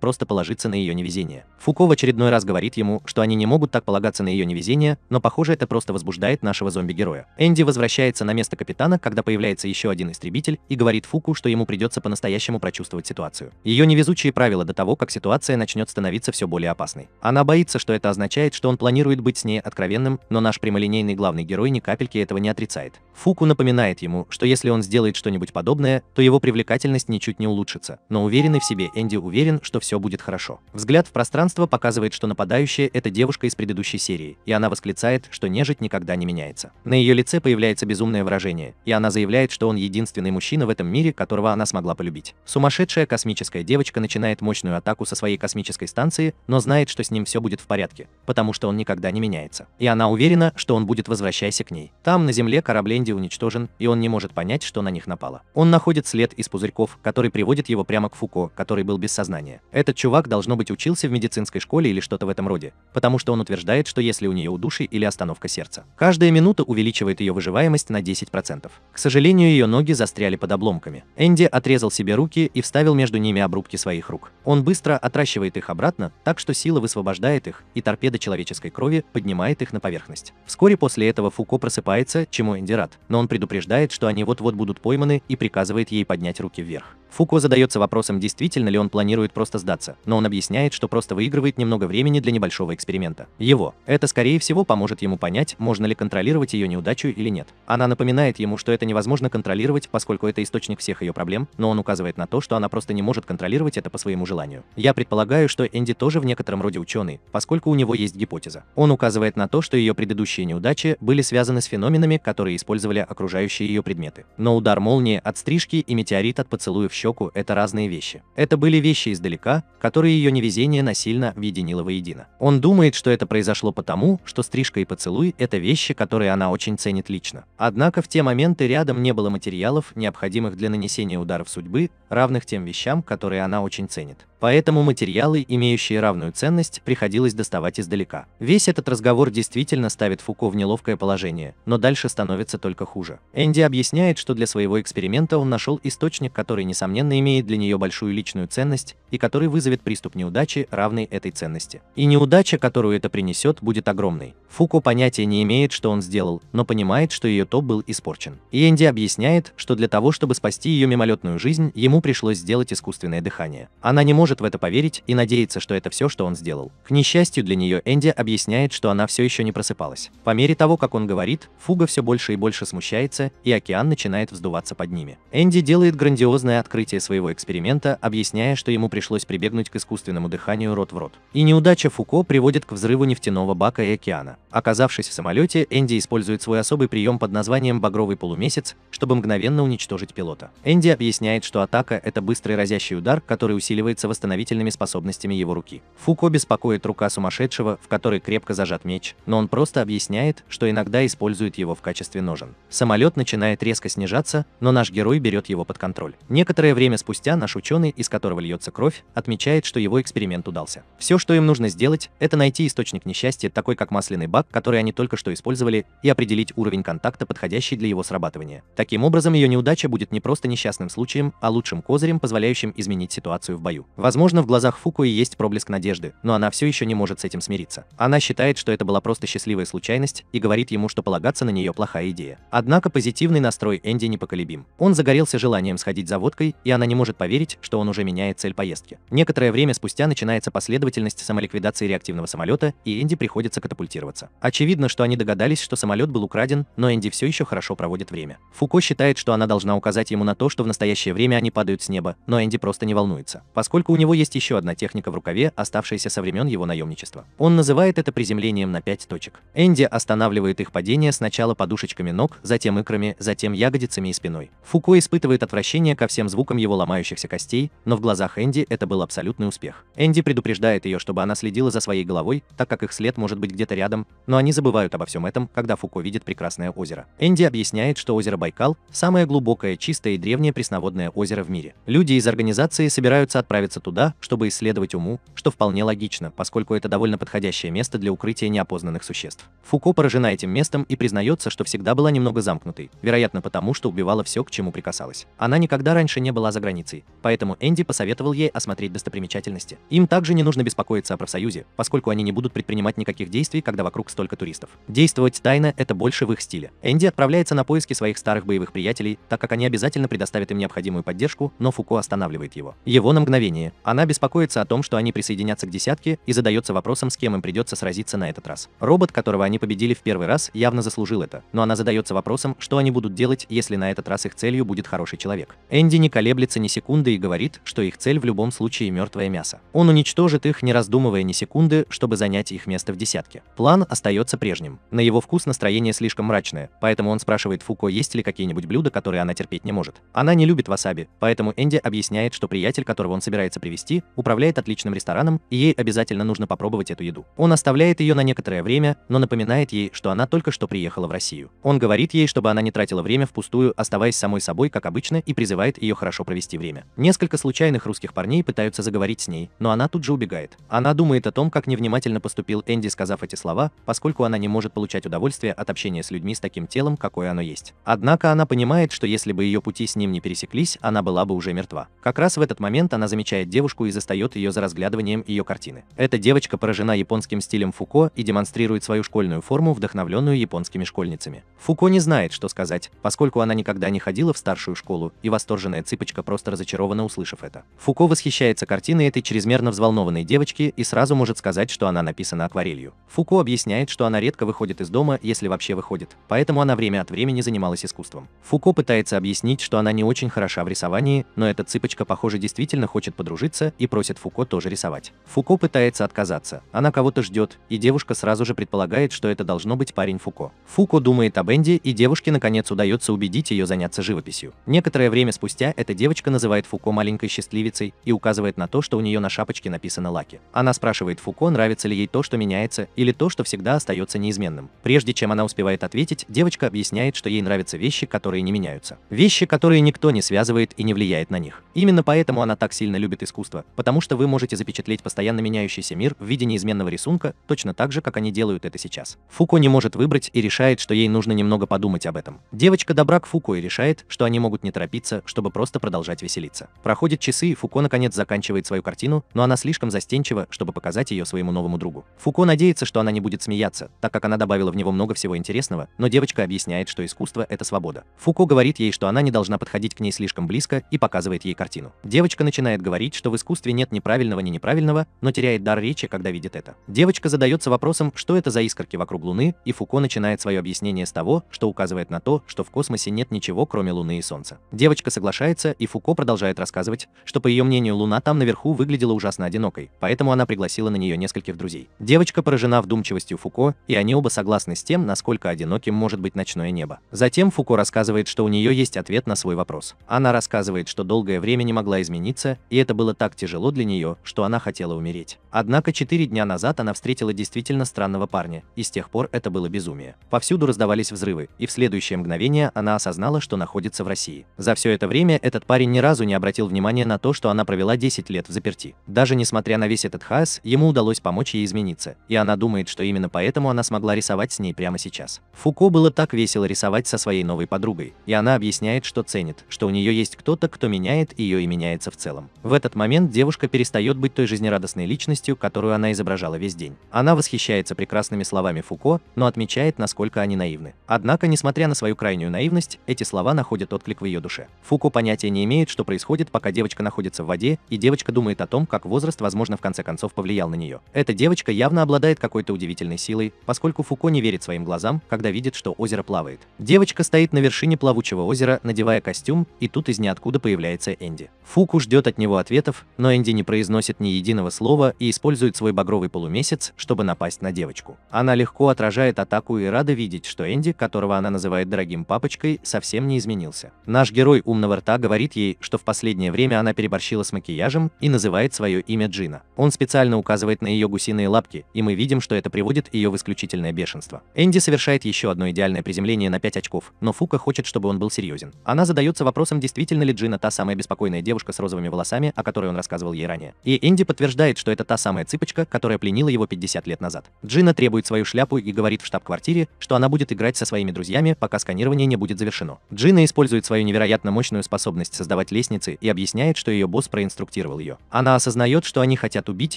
просто положиться на ее невезение. Фуко в очередной раз говорит ему, что они не могут так полагаться на ее невезение, но похоже это просто возбуждает нашего зомби-героя. Энди возвращается на место капитана, когда появляется еще один истребитель, и говорит Фуку, что ему придется по-настоящему прочувствовать ситуацию. Ее невезучие правила Мэрила до того, как ситуация начнет становиться все более опасной. Она боится, что это означает, что он планирует быть с ней откровенным, но наш прямолинейный главный герой ни капельки этого не отрицает. Фуку напоминает ему, что если он сделает что-нибудь подобное, то его привлекательность ничуть не улучшится, но уверенный в себе Энди уверен, что все будет хорошо. Взгляд в пространство показывает, что нападающая – это девушка из предыдущей серии, и она восклицает, что нежить никогда не меняется. На ее лице появляется безумное выражение, и она заявляет, что он единственный мужчина в этом мире, которого она смогла полюбить. Сумасшедшая космическая девочка начинает мощную атаку со своей космической станции, но знает, что с ним все будет в порядке, потому что он никогда не меняется. И она уверена, что он будет возвращаясь к ней. Там, на Земле, корабль Энди уничтожен, и он не может понять, что на них напало. Он находит след из пузырьков, который приводит его прямо к Фуко, который был без сознания. Этот чувак, должно быть, учился в медицинской школе или что-то в этом роде, потому что он утверждает, что если у нее удуши или остановка сердца. Каждая минута увеличивает ее выживаемость на 10%. К сожалению, ее ноги застряли под обломками. Энди отрезал себе руки и вставил между ними обрубки своих рук. Он быстро отращивает их обратно, так что сила высвобождает их, и торпеда человеческой крови поднимает их на поверхность. Вскоре после этого Фуко просыпается, чему Энди рад, но он предупреждает, что они вот-вот будут пойманы и приказывает ей поднять руки вверх. Фуко задается вопросом, действительно ли он планирует просто сдаться, но он объясняет, что просто выигрывает немного времени для небольшого эксперимента. Его. Это, скорее всего, поможет ему понять, можно ли контролировать ее неудачу или нет. Она напоминает ему, что это невозможно контролировать, поскольку это источник всех ее проблем, но он указывает на то, что она просто не может контролировать это по своему желанию. Я предполагаю, что Энди тоже в некотором роде ученый, поскольку у него есть гипотеза. Он указывает на то, что ее предыдущие неудачи были связаны с феноменами, которые использовали окружающие ее предметы. Но удар молнии от стрижки и метеорит от поцелуев щеку – это разные вещи. Это были вещи издалека, которые ее невезение насильно объединило воедино. Он думает, что это произошло потому, что стрижка и поцелуй – это вещи, которые она очень ценит лично. Однако в те моменты рядом не было материалов, необходимых для нанесения ударов судьбы, равных тем вещам, которые она очень ценит. Поэтому материалы, имеющие равную ценность, приходилось доставать издалека. Весь этот разговор действительно ставит Фуко в неловкое положение, но дальше становится только хуже. Энди объясняет, что для своего эксперимента он нашел источник, который, несомненно, имеет для нее большую личную ценность и который вызовет приступ неудачи, равной этой ценности. И неудача, которую это принесет, будет огромной. Фуко понятия не имеет, что он сделал, но понимает, что ее топ был испорчен. И Энди объясняет, что для того, чтобы спасти ее мимолетную жизнь, ему пришлось сделать искусственное дыхание. Она не может может в это поверить и надеется, что это все, что он сделал. К несчастью для нее Энди объясняет, что она все еще не просыпалась. По мере того, как он говорит, фуга все больше и больше смущается, и океан начинает вздуваться под ними. Энди делает грандиозное открытие своего эксперимента, объясняя, что ему пришлось прибегнуть к искусственному дыханию рот в рот. И неудача Фуко приводит к взрыву нефтяного бака и океана. Оказавшись в самолете, Энди использует свой особый прием под названием «багровый полумесяц», чтобы мгновенно уничтожить пилота. Энди объясняет, что атака – это быстрый разящий удар, который усиливается восстановительными способностями его руки. Фуко беспокоит рука сумасшедшего, в которой крепко зажат меч, но он просто объясняет, что иногда использует его в качестве ножен. Самолет начинает резко снижаться, но наш герой берет его под контроль. Некоторое время спустя наш ученый, из которого льется кровь, отмечает, что его эксперимент удался. Все, что им нужно сделать, это найти источник несчастья, такой как масляный бак, который они только что использовали, и определить уровень контакта, подходящий для его срабатывания. Таким образом, ее неудача будет не просто несчастным случаем, а лучшим козырем, позволяющим изменить ситуацию в бою. В Возможно, в глазах Фукуи есть проблеск надежды, но она все еще не может с этим смириться. Она считает, что это была просто счастливая случайность и говорит ему, что полагаться на нее плохая идея. Однако позитивный настрой Энди непоколебим. Он загорелся желанием сходить за водкой, и она не может поверить, что он уже меняет цель поездки. Некоторое время спустя начинается последовательность самоликвидации реактивного самолета, и Энди приходится катапультироваться. Очевидно, что они догадались, что самолет был украден, но Энди все еще хорошо проводит время. Фуко считает, что она должна указать ему на то, что в настоящее время они падают с неба, но Энди просто не волнуется. Поскольку у него есть еще одна техника в рукаве, оставшаяся со времен его наемничества. Он называет это приземлением на пять точек. Энди останавливает их падение сначала подушечками ног, затем икрами, затем ягодицами и спиной. Фуко испытывает отвращение ко всем звукам его ломающихся костей, но в глазах Энди это был абсолютный успех. Энди предупреждает ее, чтобы она следила за своей головой, так как их след может быть где-то рядом, но они забывают обо всем этом, когда Фуко видит прекрасное озеро. Энди объясняет, что озеро Байкал – самое глубокое, чистое и древнее пресноводное озеро в мире. Люди из организации собираются отправиться туда, чтобы исследовать уму, что вполне логично, поскольку это довольно подходящее место для укрытия неопознанных существ. Фуко поражена этим местом и признается, что всегда была немного замкнутой, вероятно потому, что убивала все, к чему прикасалась. Она никогда раньше не была за границей, поэтому Энди посоветовал ей осмотреть достопримечательности. Им также не нужно беспокоиться о профсоюзе, поскольку они не будут предпринимать никаких действий, когда вокруг столько туристов. Действовать тайно – это больше в их стиле. Энди отправляется на поиски своих старых боевых приятелей, так как они обязательно предоставят им необходимую поддержку, но Фуко останавливает его. Его на мгновение, она беспокоится о том, что они присоединятся к десятке и задается вопросом, с кем им придется сразиться на этот раз. Робот, которого они победили в первый раз, явно заслужил это, но она задается вопросом, что они будут делать, если на этот раз их целью будет хороший человек. Энди не колеблется ни секунды и говорит, что их цель в любом случае мертвое мясо. Он уничтожит их, не раздумывая ни секунды, чтобы занять их место в десятке. План остается прежним. На его вкус настроение слишком мрачное, поэтому он спрашивает Фуко, есть ли какие-нибудь блюда, которые она терпеть не может. Она не любит васаби, поэтому Энди объясняет, что приятель, которого он собирается привести, управляет отличным рестораном, и ей обязательно нужно попробовать эту еду. Он оставляет ее на некоторое время, но напоминает ей, что она только что приехала в Россию. Он говорит ей, чтобы она не тратила время впустую, оставаясь самой собой, как обычно, и призывает ее хорошо провести время. Несколько случайных русских парней пытаются заговорить с ней, но она тут же убегает. Она думает о том, как невнимательно поступил Энди, сказав эти слова, поскольку она не может получать удовольствие от общения с людьми с таким телом, какое оно есть. Однако она понимает, что если бы ее пути с ним не пересеклись, она была бы уже мертва. Как раз в этот момент она замечает девушку и застает ее за разглядыванием ее картины. Эта девочка поражена японским стилем Фуко и демонстрирует свою школьную форму, вдохновленную японскими школьницами. Фуко не знает, что сказать, поскольку она никогда не ходила в старшую школу, и восторженная цыпочка просто разочарована, услышав это. Фуко восхищается картиной этой чрезмерно взволнованной девочки и сразу может сказать, что она написана акварелью. Фуко объясняет, что она редко выходит из дома, если вообще выходит, поэтому она время от времени занималась искусством. Фуко пытается объяснить, что она не очень хороша в рисовании, но эта цыпочка, похоже, действительно хочет подружиться подружиться и просит Фуко тоже рисовать. Фуко пытается отказаться, она кого-то ждет, и девушка сразу же предполагает, что это должно быть парень Фуко. Фуко думает об Энди, и девушке наконец удается убедить ее заняться живописью. Некоторое время спустя эта девочка называет Фуко маленькой счастливицей и указывает на то, что у нее на шапочке написано лаки. Она спрашивает Фуко, нравится ли ей то, что меняется, или то, что всегда остается неизменным. Прежде чем она успевает ответить, девочка объясняет, что ей нравятся вещи, которые не меняются. Вещи, которые никто не связывает и не влияет на них. Именно поэтому она так сильно любит искусства, потому что вы можете запечатлеть постоянно меняющийся мир в виде неизменного рисунка, точно так же, как они делают это сейчас. Фуко не может выбрать и решает, что ей нужно немного подумать об этом. Девочка добра к Фуко и решает, что они могут не торопиться, чтобы просто продолжать веселиться. Проходят часы, и Фуко наконец заканчивает свою картину, но она слишком застенчива, чтобы показать ее своему новому другу. Фуко надеется, что она не будет смеяться, так как она добавила в него много всего интересного, но девочка объясняет, что искусство — это свобода. Фуко говорит ей, что она не должна подходить к ней слишком близко и показывает ей картину. Девочка начинает говорить, что в искусстве нет ни правильного, ни неправильного, но теряет дар речи, когда видит это. Девочка задается вопросом, что это за искорки вокруг Луны, и Фуко начинает свое объяснение с того, что указывает на то, что в космосе нет ничего, кроме Луны и Солнца. Девочка соглашается, и Фуко продолжает рассказывать, что, по ее мнению, Луна там наверху выглядела ужасно одинокой, поэтому она пригласила на нее нескольких друзей. Девочка поражена вдумчивостью Фуко, и они оба согласны с тем, насколько одиноким может быть ночное небо. Затем Фуко рассказывает, что у нее есть ответ на свой вопрос. Она рассказывает, что долгое время не могла измениться, и это было было так тяжело для нее, что она хотела умереть. Однако четыре дня назад она встретила действительно странного парня, и с тех пор это было безумие. Повсюду раздавались взрывы, и в следующее мгновение она осознала, что находится в России. За все это время этот парень ни разу не обратил внимания на то, что она провела 10 лет в заперти. Даже несмотря на весь этот хаос, ему удалось помочь ей измениться, и она думает, что именно поэтому она смогла рисовать с ней прямо сейчас. Фуко было так весело рисовать со своей новой подругой, и она объясняет, что ценит, что у нее есть кто-то, кто меняет ее и меняется в целом. В этот момент девушка перестает быть той жизнерадостной личностью, которую она изображала весь день. Она восхищается прекрасными словами Фуко, но отмечает, насколько они наивны. Однако, несмотря на свою крайнюю наивность, эти слова находят отклик в ее душе. Фуко понятия не имеет, что происходит, пока девочка находится в воде, и девочка думает о том, как возраст, возможно, в конце концов повлиял на нее. Эта девочка явно обладает какой-то удивительной силой, поскольку Фуко не верит своим глазам, когда видит, что озеро плавает. Девочка стоит на вершине плавучего озера, надевая костюм, и тут из ниоткуда появляется Энди. Фуку ждет от него ответ, ответов, но Энди не произносит ни единого слова и использует свой багровый полумесяц, чтобы напасть на девочку. Она легко отражает атаку и рада видеть, что Энди, которого она называет дорогим папочкой, совсем не изменился. Наш герой умного рта говорит ей, что в последнее время она переборщила с макияжем и называет свое имя Джина. Он специально указывает на ее гусиные лапки, и мы видим, что это приводит ее в исключительное бешенство. Энди совершает еще одно идеальное приземление на 5 очков, но Фука хочет, чтобы он был серьезен. Она задается вопросом, действительно ли Джина та самая беспокойная девушка с розовыми волосами, о которой которой он рассказывал ей ранее. И Энди подтверждает, что это та самая цыпочка, которая пленила его 50 лет назад. Джина требует свою шляпу и говорит в штаб-квартире, что она будет играть со своими друзьями, пока сканирование не будет завершено. Джина использует свою невероятно мощную способность создавать лестницы и объясняет, что ее босс проинструктировал ее. Она осознает, что они хотят убить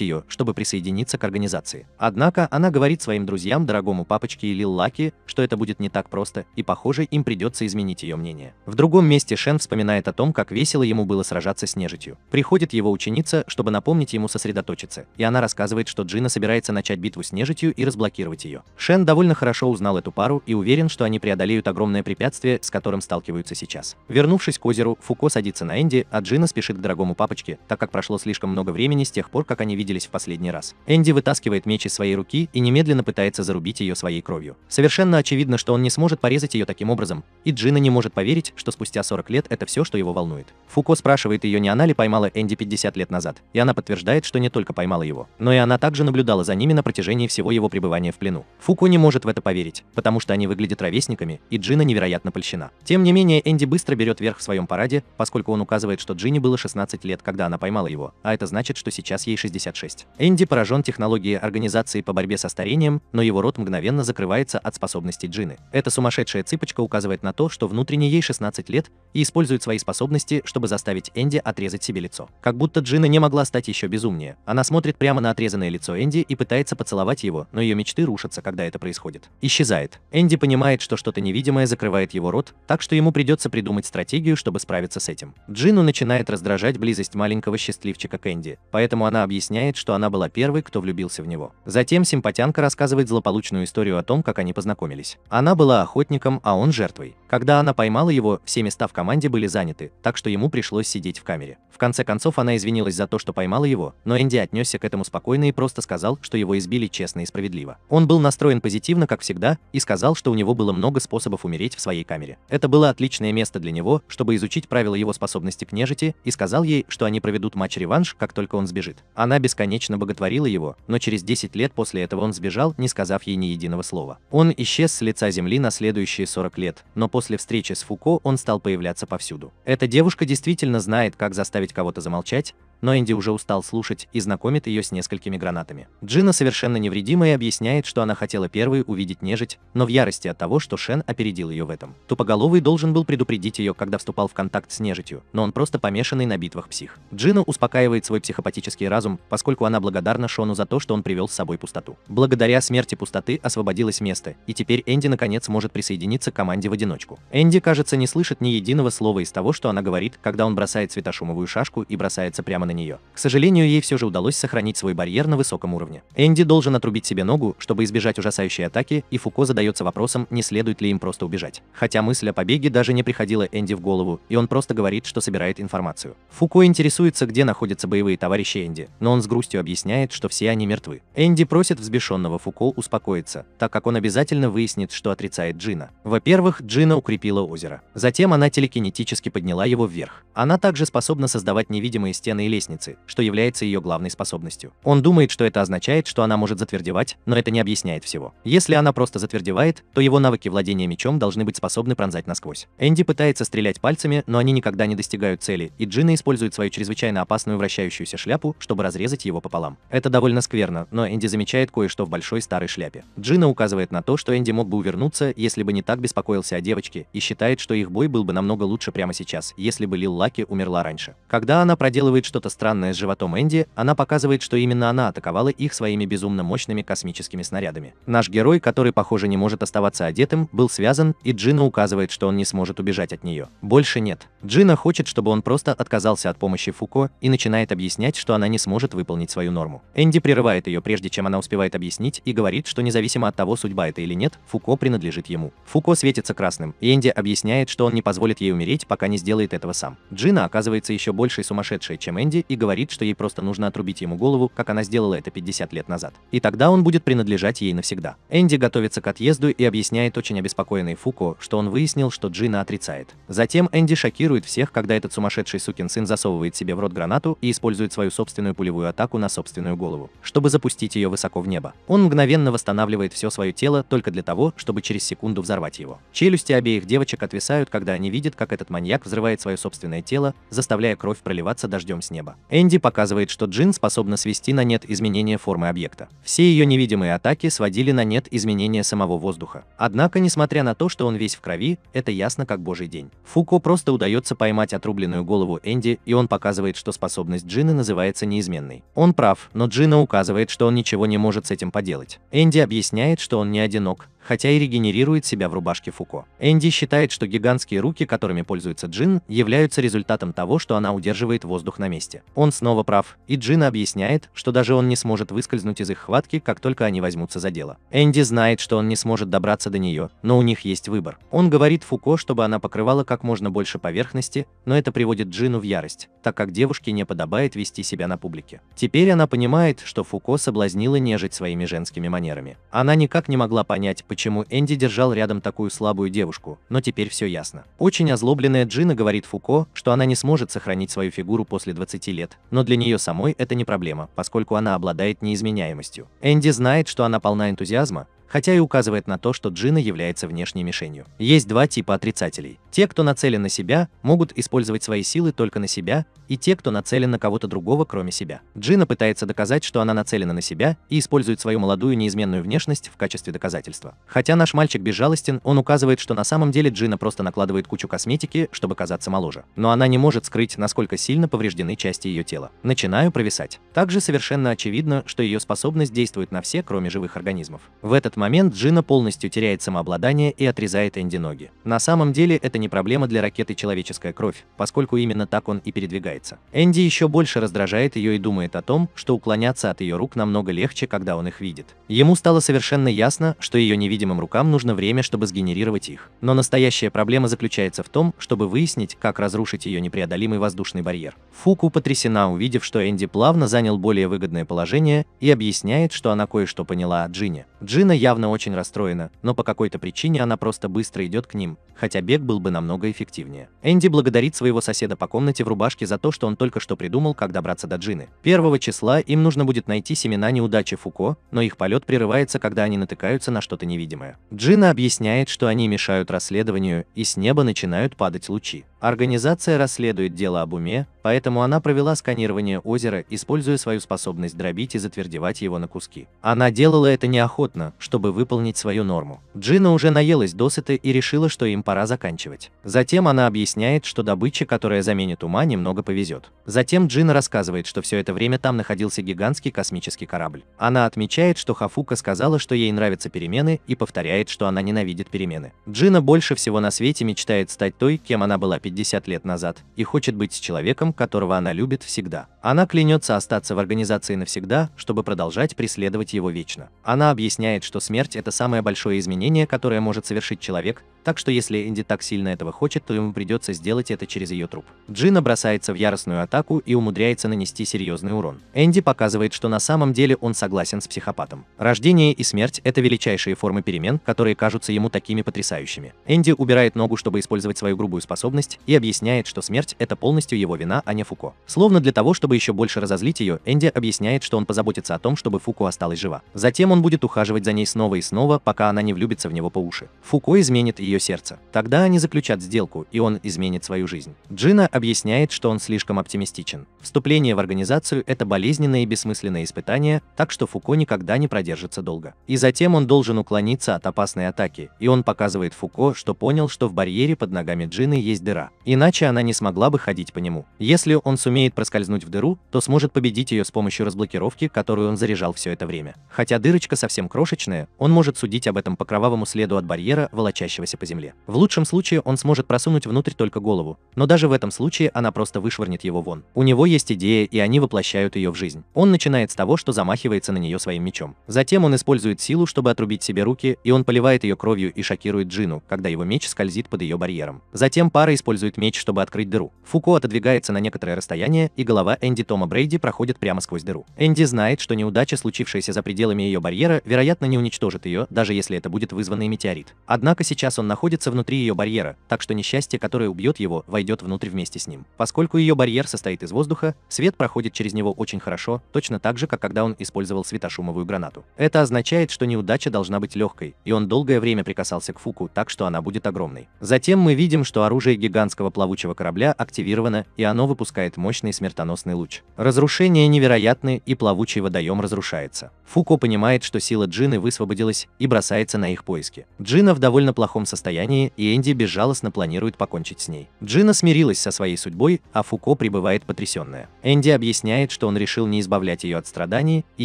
ее, чтобы присоединиться к организации. Однако она говорит своим друзьям, дорогому папочке и Лил Лаки, что это будет не так просто, и, похоже, им придется изменить ее мнение. В другом месте Шен вспоминает о том, как весело ему было сражаться с нежитью. Приходит просит его ученица, чтобы напомнить ему сосредоточиться, и она рассказывает, что Джина собирается начать битву с нежитью и разблокировать ее. Шен довольно хорошо узнал эту пару и уверен, что они преодолеют огромное препятствие, с которым сталкиваются сейчас. Вернувшись к озеру, Фуко садится на Энди, а Джина спешит к дорогому папочке, так как прошло слишком много времени с тех пор, как они виделись в последний раз. Энди вытаскивает меч из своей руки и немедленно пытается зарубить ее своей кровью. Совершенно очевидно, что он не сможет порезать ее таким образом, и Джина не может поверить, что спустя 40 лет это все, что его волнует. Фуко спрашивает ее, не она ли поймала Энди Индии 50 лет назад, и она подтверждает, что не только поймала его, но и она также наблюдала за ними на протяжении всего его пребывания в плену. Фуку не может в это поверить, потому что они выглядят ровесниками, и Джина невероятно польщена. Тем не менее, Энди быстро берет верх в своем параде, поскольку он указывает, что Джине было 16 лет, когда она поймала его, а это значит, что сейчас ей 66. Энди поражен технологией организации по борьбе со старением, но его рот мгновенно закрывается от способностей Джины. Эта сумасшедшая цыпочка указывает на то, что внутренне ей 16 лет и использует свои способности, чтобы заставить Энди отрезать себе лицо. Как будто Джина не могла стать еще безумнее. Она смотрит прямо на отрезанное лицо Энди и пытается поцеловать его, но ее мечты рушатся, когда это происходит. Исчезает. Энди понимает, что что-то невидимое закрывает его рот, так что ему придется придумать стратегию, чтобы справиться с этим. Джину начинает раздражать близость маленького счастливчика к Энди, поэтому она объясняет, что она была первой, кто влюбился в него. Затем симпатянка рассказывает злополучную историю о том, как они познакомились. Она была охотником, а он жертвой. Когда она поймала его, все места в команде были заняты, так что ему пришлось сидеть в камере. В конце концов, концов она извинилась за то, что поймала его, но Энди отнесся к этому спокойно и просто сказал, что его избили честно и справедливо. Он был настроен позитивно, как всегда, и сказал, что у него было много способов умереть в своей камере. Это было отличное место для него, чтобы изучить правила его способности к нежити, и сказал ей, что они проведут матч-реванш, как только он сбежит. Она бесконечно боготворила его, но через 10 лет после этого он сбежал, не сказав ей ни единого слова. Он исчез с лица земли на следующие 40 лет, но после встречи с Фуко он стал появляться повсюду. Эта девушка действительно знает, как заставить кого-то замолчать молчать, но Энди уже устал слушать и знакомит ее с несколькими гранатами. Джина совершенно невредима и объясняет, что она хотела первой увидеть нежить, но в ярости от того, что Шен опередил ее в этом. Тупоголовый должен был предупредить ее, когда вступал в контакт с нежитью, но он просто помешанный на битвах псих. Джина успокаивает свой психопатический разум, поскольку она благодарна Шону за то, что он привел с собой пустоту. Благодаря смерти пустоты освободилось место, и теперь Энди наконец может присоединиться к команде в одиночку. Энди, кажется, не слышит ни единого слова из того, что она говорит, когда он бросает светошумовую шашку и бросается прямо на на нее. К сожалению, ей все же удалось сохранить свой барьер на высоком уровне. Энди должен отрубить себе ногу, чтобы избежать ужасающей атаки, и Фуко задается вопросом, не следует ли им просто убежать. Хотя мысль о побеге даже не приходила Энди в голову, и он просто говорит, что собирает информацию. Фуко интересуется, где находятся боевые товарищи Энди, но он с грустью объясняет, что все они мертвы. Энди просит взбешенного Фуко успокоиться, так как он обязательно выяснит, что отрицает Джина. Во-первых, Джина укрепила озеро. Затем она телекинетически подняла его вверх. Она также способна создавать невидимые стены и лестницы, лестницы, что является ее главной способностью. Он думает, что это означает, что она может затвердевать, но это не объясняет всего. Если она просто затвердевает, то его навыки владения мечом должны быть способны пронзать насквозь. Энди пытается стрелять пальцами, но они никогда не достигают цели, и Джина использует свою чрезвычайно опасную вращающуюся шляпу, чтобы разрезать его пополам. Это довольно скверно, но Энди замечает кое-что в большой старой шляпе. Джина указывает на то, что Энди мог бы увернуться, если бы не так беспокоился о девочке, и считает, что их бой был бы намного лучше прямо сейчас, если бы Лил Лаки умерла раньше. Когда она проделывает что-то странное с животом Энди, она показывает, что именно она атаковала их своими безумно мощными космическими снарядами. Наш герой, который, похоже, не может оставаться одетым, был связан, и Джина указывает, что он не сможет убежать от нее. Больше нет. Джина хочет, чтобы он просто отказался от помощи Фуко и начинает объяснять, что она не сможет выполнить свою норму. Энди прерывает ее, прежде чем она успевает объяснить, и говорит, что независимо от того, судьба это или нет, Фуко принадлежит ему. Фуко светится красным, и Энди объясняет, что он не позволит ей умереть, пока не сделает этого сам. Джина оказывается еще большей сумасшедшей, чем Энди, Фредди и говорит, что ей просто нужно отрубить ему голову, как она сделала это 50 лет назад. И тогда он будет принадлежать ей навсегда. Энди готовится к отъезду и объясняет очень обеспокоенный Фуко, что он выяснил, что Джина отрицает. Затем Энди шокирует всех, когда этот сумасшедший сукин сын засовывает себе в рот гранату и использует свою собственную пулевую атаку на собственную голову, чтобы запустить ее высоко в небо. Он мгновенно восстанавливает все свое тело только для того, чтобы через секунду взорвать его. Челюсти обеих девочек отвисают, когда они видят, как этот маньяк взрывает свое собственное тело, заставляя кровь проливаться дождем с неба масштаба. Энди показывает, что Джин способна свести на нет изменение формы объекта. Все ее невидимые атаки сводили на нет изменение самого воздуха. Однако, несмотря на то, что он весь в крови, это ясно как божий день. Фуко просто удается поймать отрубленную голову Энди, и он показывает, что способность Джины называется неизменной. Он прав, но Джина указывает, что он ничего не может с этим поделать. Энди объясняет, что он не одинок, хотя и регенерирует себя в рубашке Фуко. Энди считает, что гигантские руки, которыми пользуется Джин, являются результатом того, что она удерживает воздух на месте. Он снова прав, и Джин объясняет, что даже он не сможет выскользнуть из их хватки, как только они возьмутся за дело. Энди знает, что он не сможет добраться до нее, но у них есть выбор. Он говорит Фуко, чтобы она покрывала как можно больше поверхности, но это приводит Джину в ярость, так как девушке не подобает вести себя на публике. Теперь она понимает, что Фуко соблазнила нежить своими женскими манерами. Она никак не могла понять, почему Энди держал рядом такую слабую девушку, но теперь все ясно. Очень озлобленная Джина говорит Фуко, что она не сможет сохранить свою фигуру после 20 лет, но для нее самой это не проблема, поскольку она обладает неизменяемостью. Энди знает, что она полна энтузиазма, хотя и указывает на то, что Джина является внешней мишенью. Есть два типа отрицателей. Те, кто нацелен на себя, могут использовать свои силы только на себя, и те, кто нацелен на кого-то другого, кроме себя. Джина пытается доказать, что она нацелена на себя и использует свою молодую неизменную внешность в качестве доказательства. Хотя наш мальчик безжалостен, он указывает, что на самом деле Джина просто накладывает кучу косметики, чтобы казаться моложе. Но она не может скрыть, насколько сильно повреждены части ее тела. Начинаю провисать. Также совершенно очевидно, что ее способность действует на все, кроме живых организмов. В этот момент Джина полностью теряет самообладание и отрезает Энди ноги. На самом деле это не проблема для ракеты «Человеческая кровь», поскольку именно так он и передвигается. Энди еще больше раздражает ее и думает о том, что уклоняться от ее рук намного легче, когда он их видит. Ему стало совершенно ясно, что ее невидимым рукам нужно время, чтобы сгенерировать их. Но настоящая проблема заключается в том, чтобы выяснить, как разрушить ее непреодолимый воздушный барьер. Фуку потрясена, увидев, что Энди плавно занял более выгодное положение и объясняет, что она кое-что поняла о Джине. Джина я явно очень расстроена, но по какой-то причине она просто быстро идет к ним, хотя бег был бы намного эффективнее. Энди благодарит своего соседа по комнате в рубашке за то, что он только что придумал, как добраться до Джины. Первого числа им нужно будет найти семена неудачи Фуко, но их полет прерывается, когда они натыкаются на что-то невидимое. Джина объясняет, что они мешают расследованию, и с неба начинают падать лучи. Организация расследует дело об уме, поэтому она провела сканирование озера, используя свою способность дробить и затвердевать его на куски. Она делала это неохотно, чтобы выполнить свою норму. Джина уже наелась досыта и решила, что им пора заканчивать. Затем она объясняет, что добыча, которая заменит ума, немного повезет. Затем Джина рассказывает, что все это время там находился гигантский космический корабль. Она отмечает, что Хафука сказала, что ей нравятся перемены и повторяет, что она ненавидит перемены. Джина больше всего на свете мечтает стать той, кем она была 50 50 лет назад и хочет быть с человеком, которого она любит всегда. Она клянется остаться в организации навсегда, чтобы продолжать преследовать его вечно. Она объясняет, что смерть – это самое большое изменение, которое может совершить человек, так что если Энди так сильно этого хочет, то ему придется сделать это через ее труп. Джина бросается в яростную атаку и умудряется нанести серьезный урон. Энди показывает, что на самом деле он согласен с психопатом. Рождение и смерть – это величайшие формы перемен, которые кажутся ему такими потрясающими. Энди убирает ногу, чтобы использовать свою грубую способность, и объясняет, что смерть – это полностью его вина, а не Фуко. Словно для того, чтобы еще больше разозлить ее, Энди объясняет, что он позаботится о том, чтобы Фуко осталась жива. Затем он будет ухаживать за ней снова и снова, пока она не влюбится в него по уши. Фуко изменит и ее сердце. Тогда они заключат сделку, и он изменит свою жизнь. Джина объясняет, что он слишком оптимистичен. Вступление в организацию – это болезненное и бессмысленное испытание, так что Фуко никогда не продержится долго. И затем он должен уклониться от опасной атаки, и он показывает Фуко, что понял, что в барьере под ногами Джины есть дыра. Иначе она не смогла бы ходить по нему. Если он сумеет проскользнуть в дыру, то сможет победить ее с помощью разблокировки, которую он заряжал все это время. Хотя дырочка совсем крошечная, он может судить об этом по кровавому следу от барьера, волочащегося по земле. В лучшем случае он сможет просунуть внутрь только голову, но даже в этом случае она просто вышвырнет его вон. У него есть идея, и они воплощают ее в жизнь. Он начинает с того, что замахивается на нее своим мечом. Затем он использует силу, чтобы отрубить себе руки, и он поливает ее кровью и шокирует Джину, когда его меч скользит под ее барьером. Затем пара использует меч, чтобы открыть дыру. Фуко отодвигается на некоторое расстояние, и голова Энди Тома Брейди проходит прямо сквозь дыру. Энди знает, что неудача, случившаяся за пределами ее барьера, вероятно, не уничтожит ее, даже если это будет вызванный метеорит. Однако сейчас он находится внутри ее барьера, так что несчастье, которое убьет его, войдет внутрь вместе с ним. Поскольку ее барьер состоит из воздуха, свет проходит через него очень хорошо, точно так же, как когда он использовал светошумовую гранату. Это означает, что неудача должна быть легкой, и он долгое время прикасался к Фуку, так что она будет огромной. Затем мы видим, что оружие гигантского плавучего корабля активировано, и оно выпускает мощный смертоносный луч. Разрушение невероятное, и плавучий водоем разрушается. Фуко понимает, что сила Джины высвободилась и бросается на их поиски. Джина в довольно плохом состоянии, и Энди безжалостно планирует покончить с ней. Джина смирилась со своей судьбой, а Фуко пребывает потрясенная. Энди объясняет, что он решил не избавлять ее от страданий, и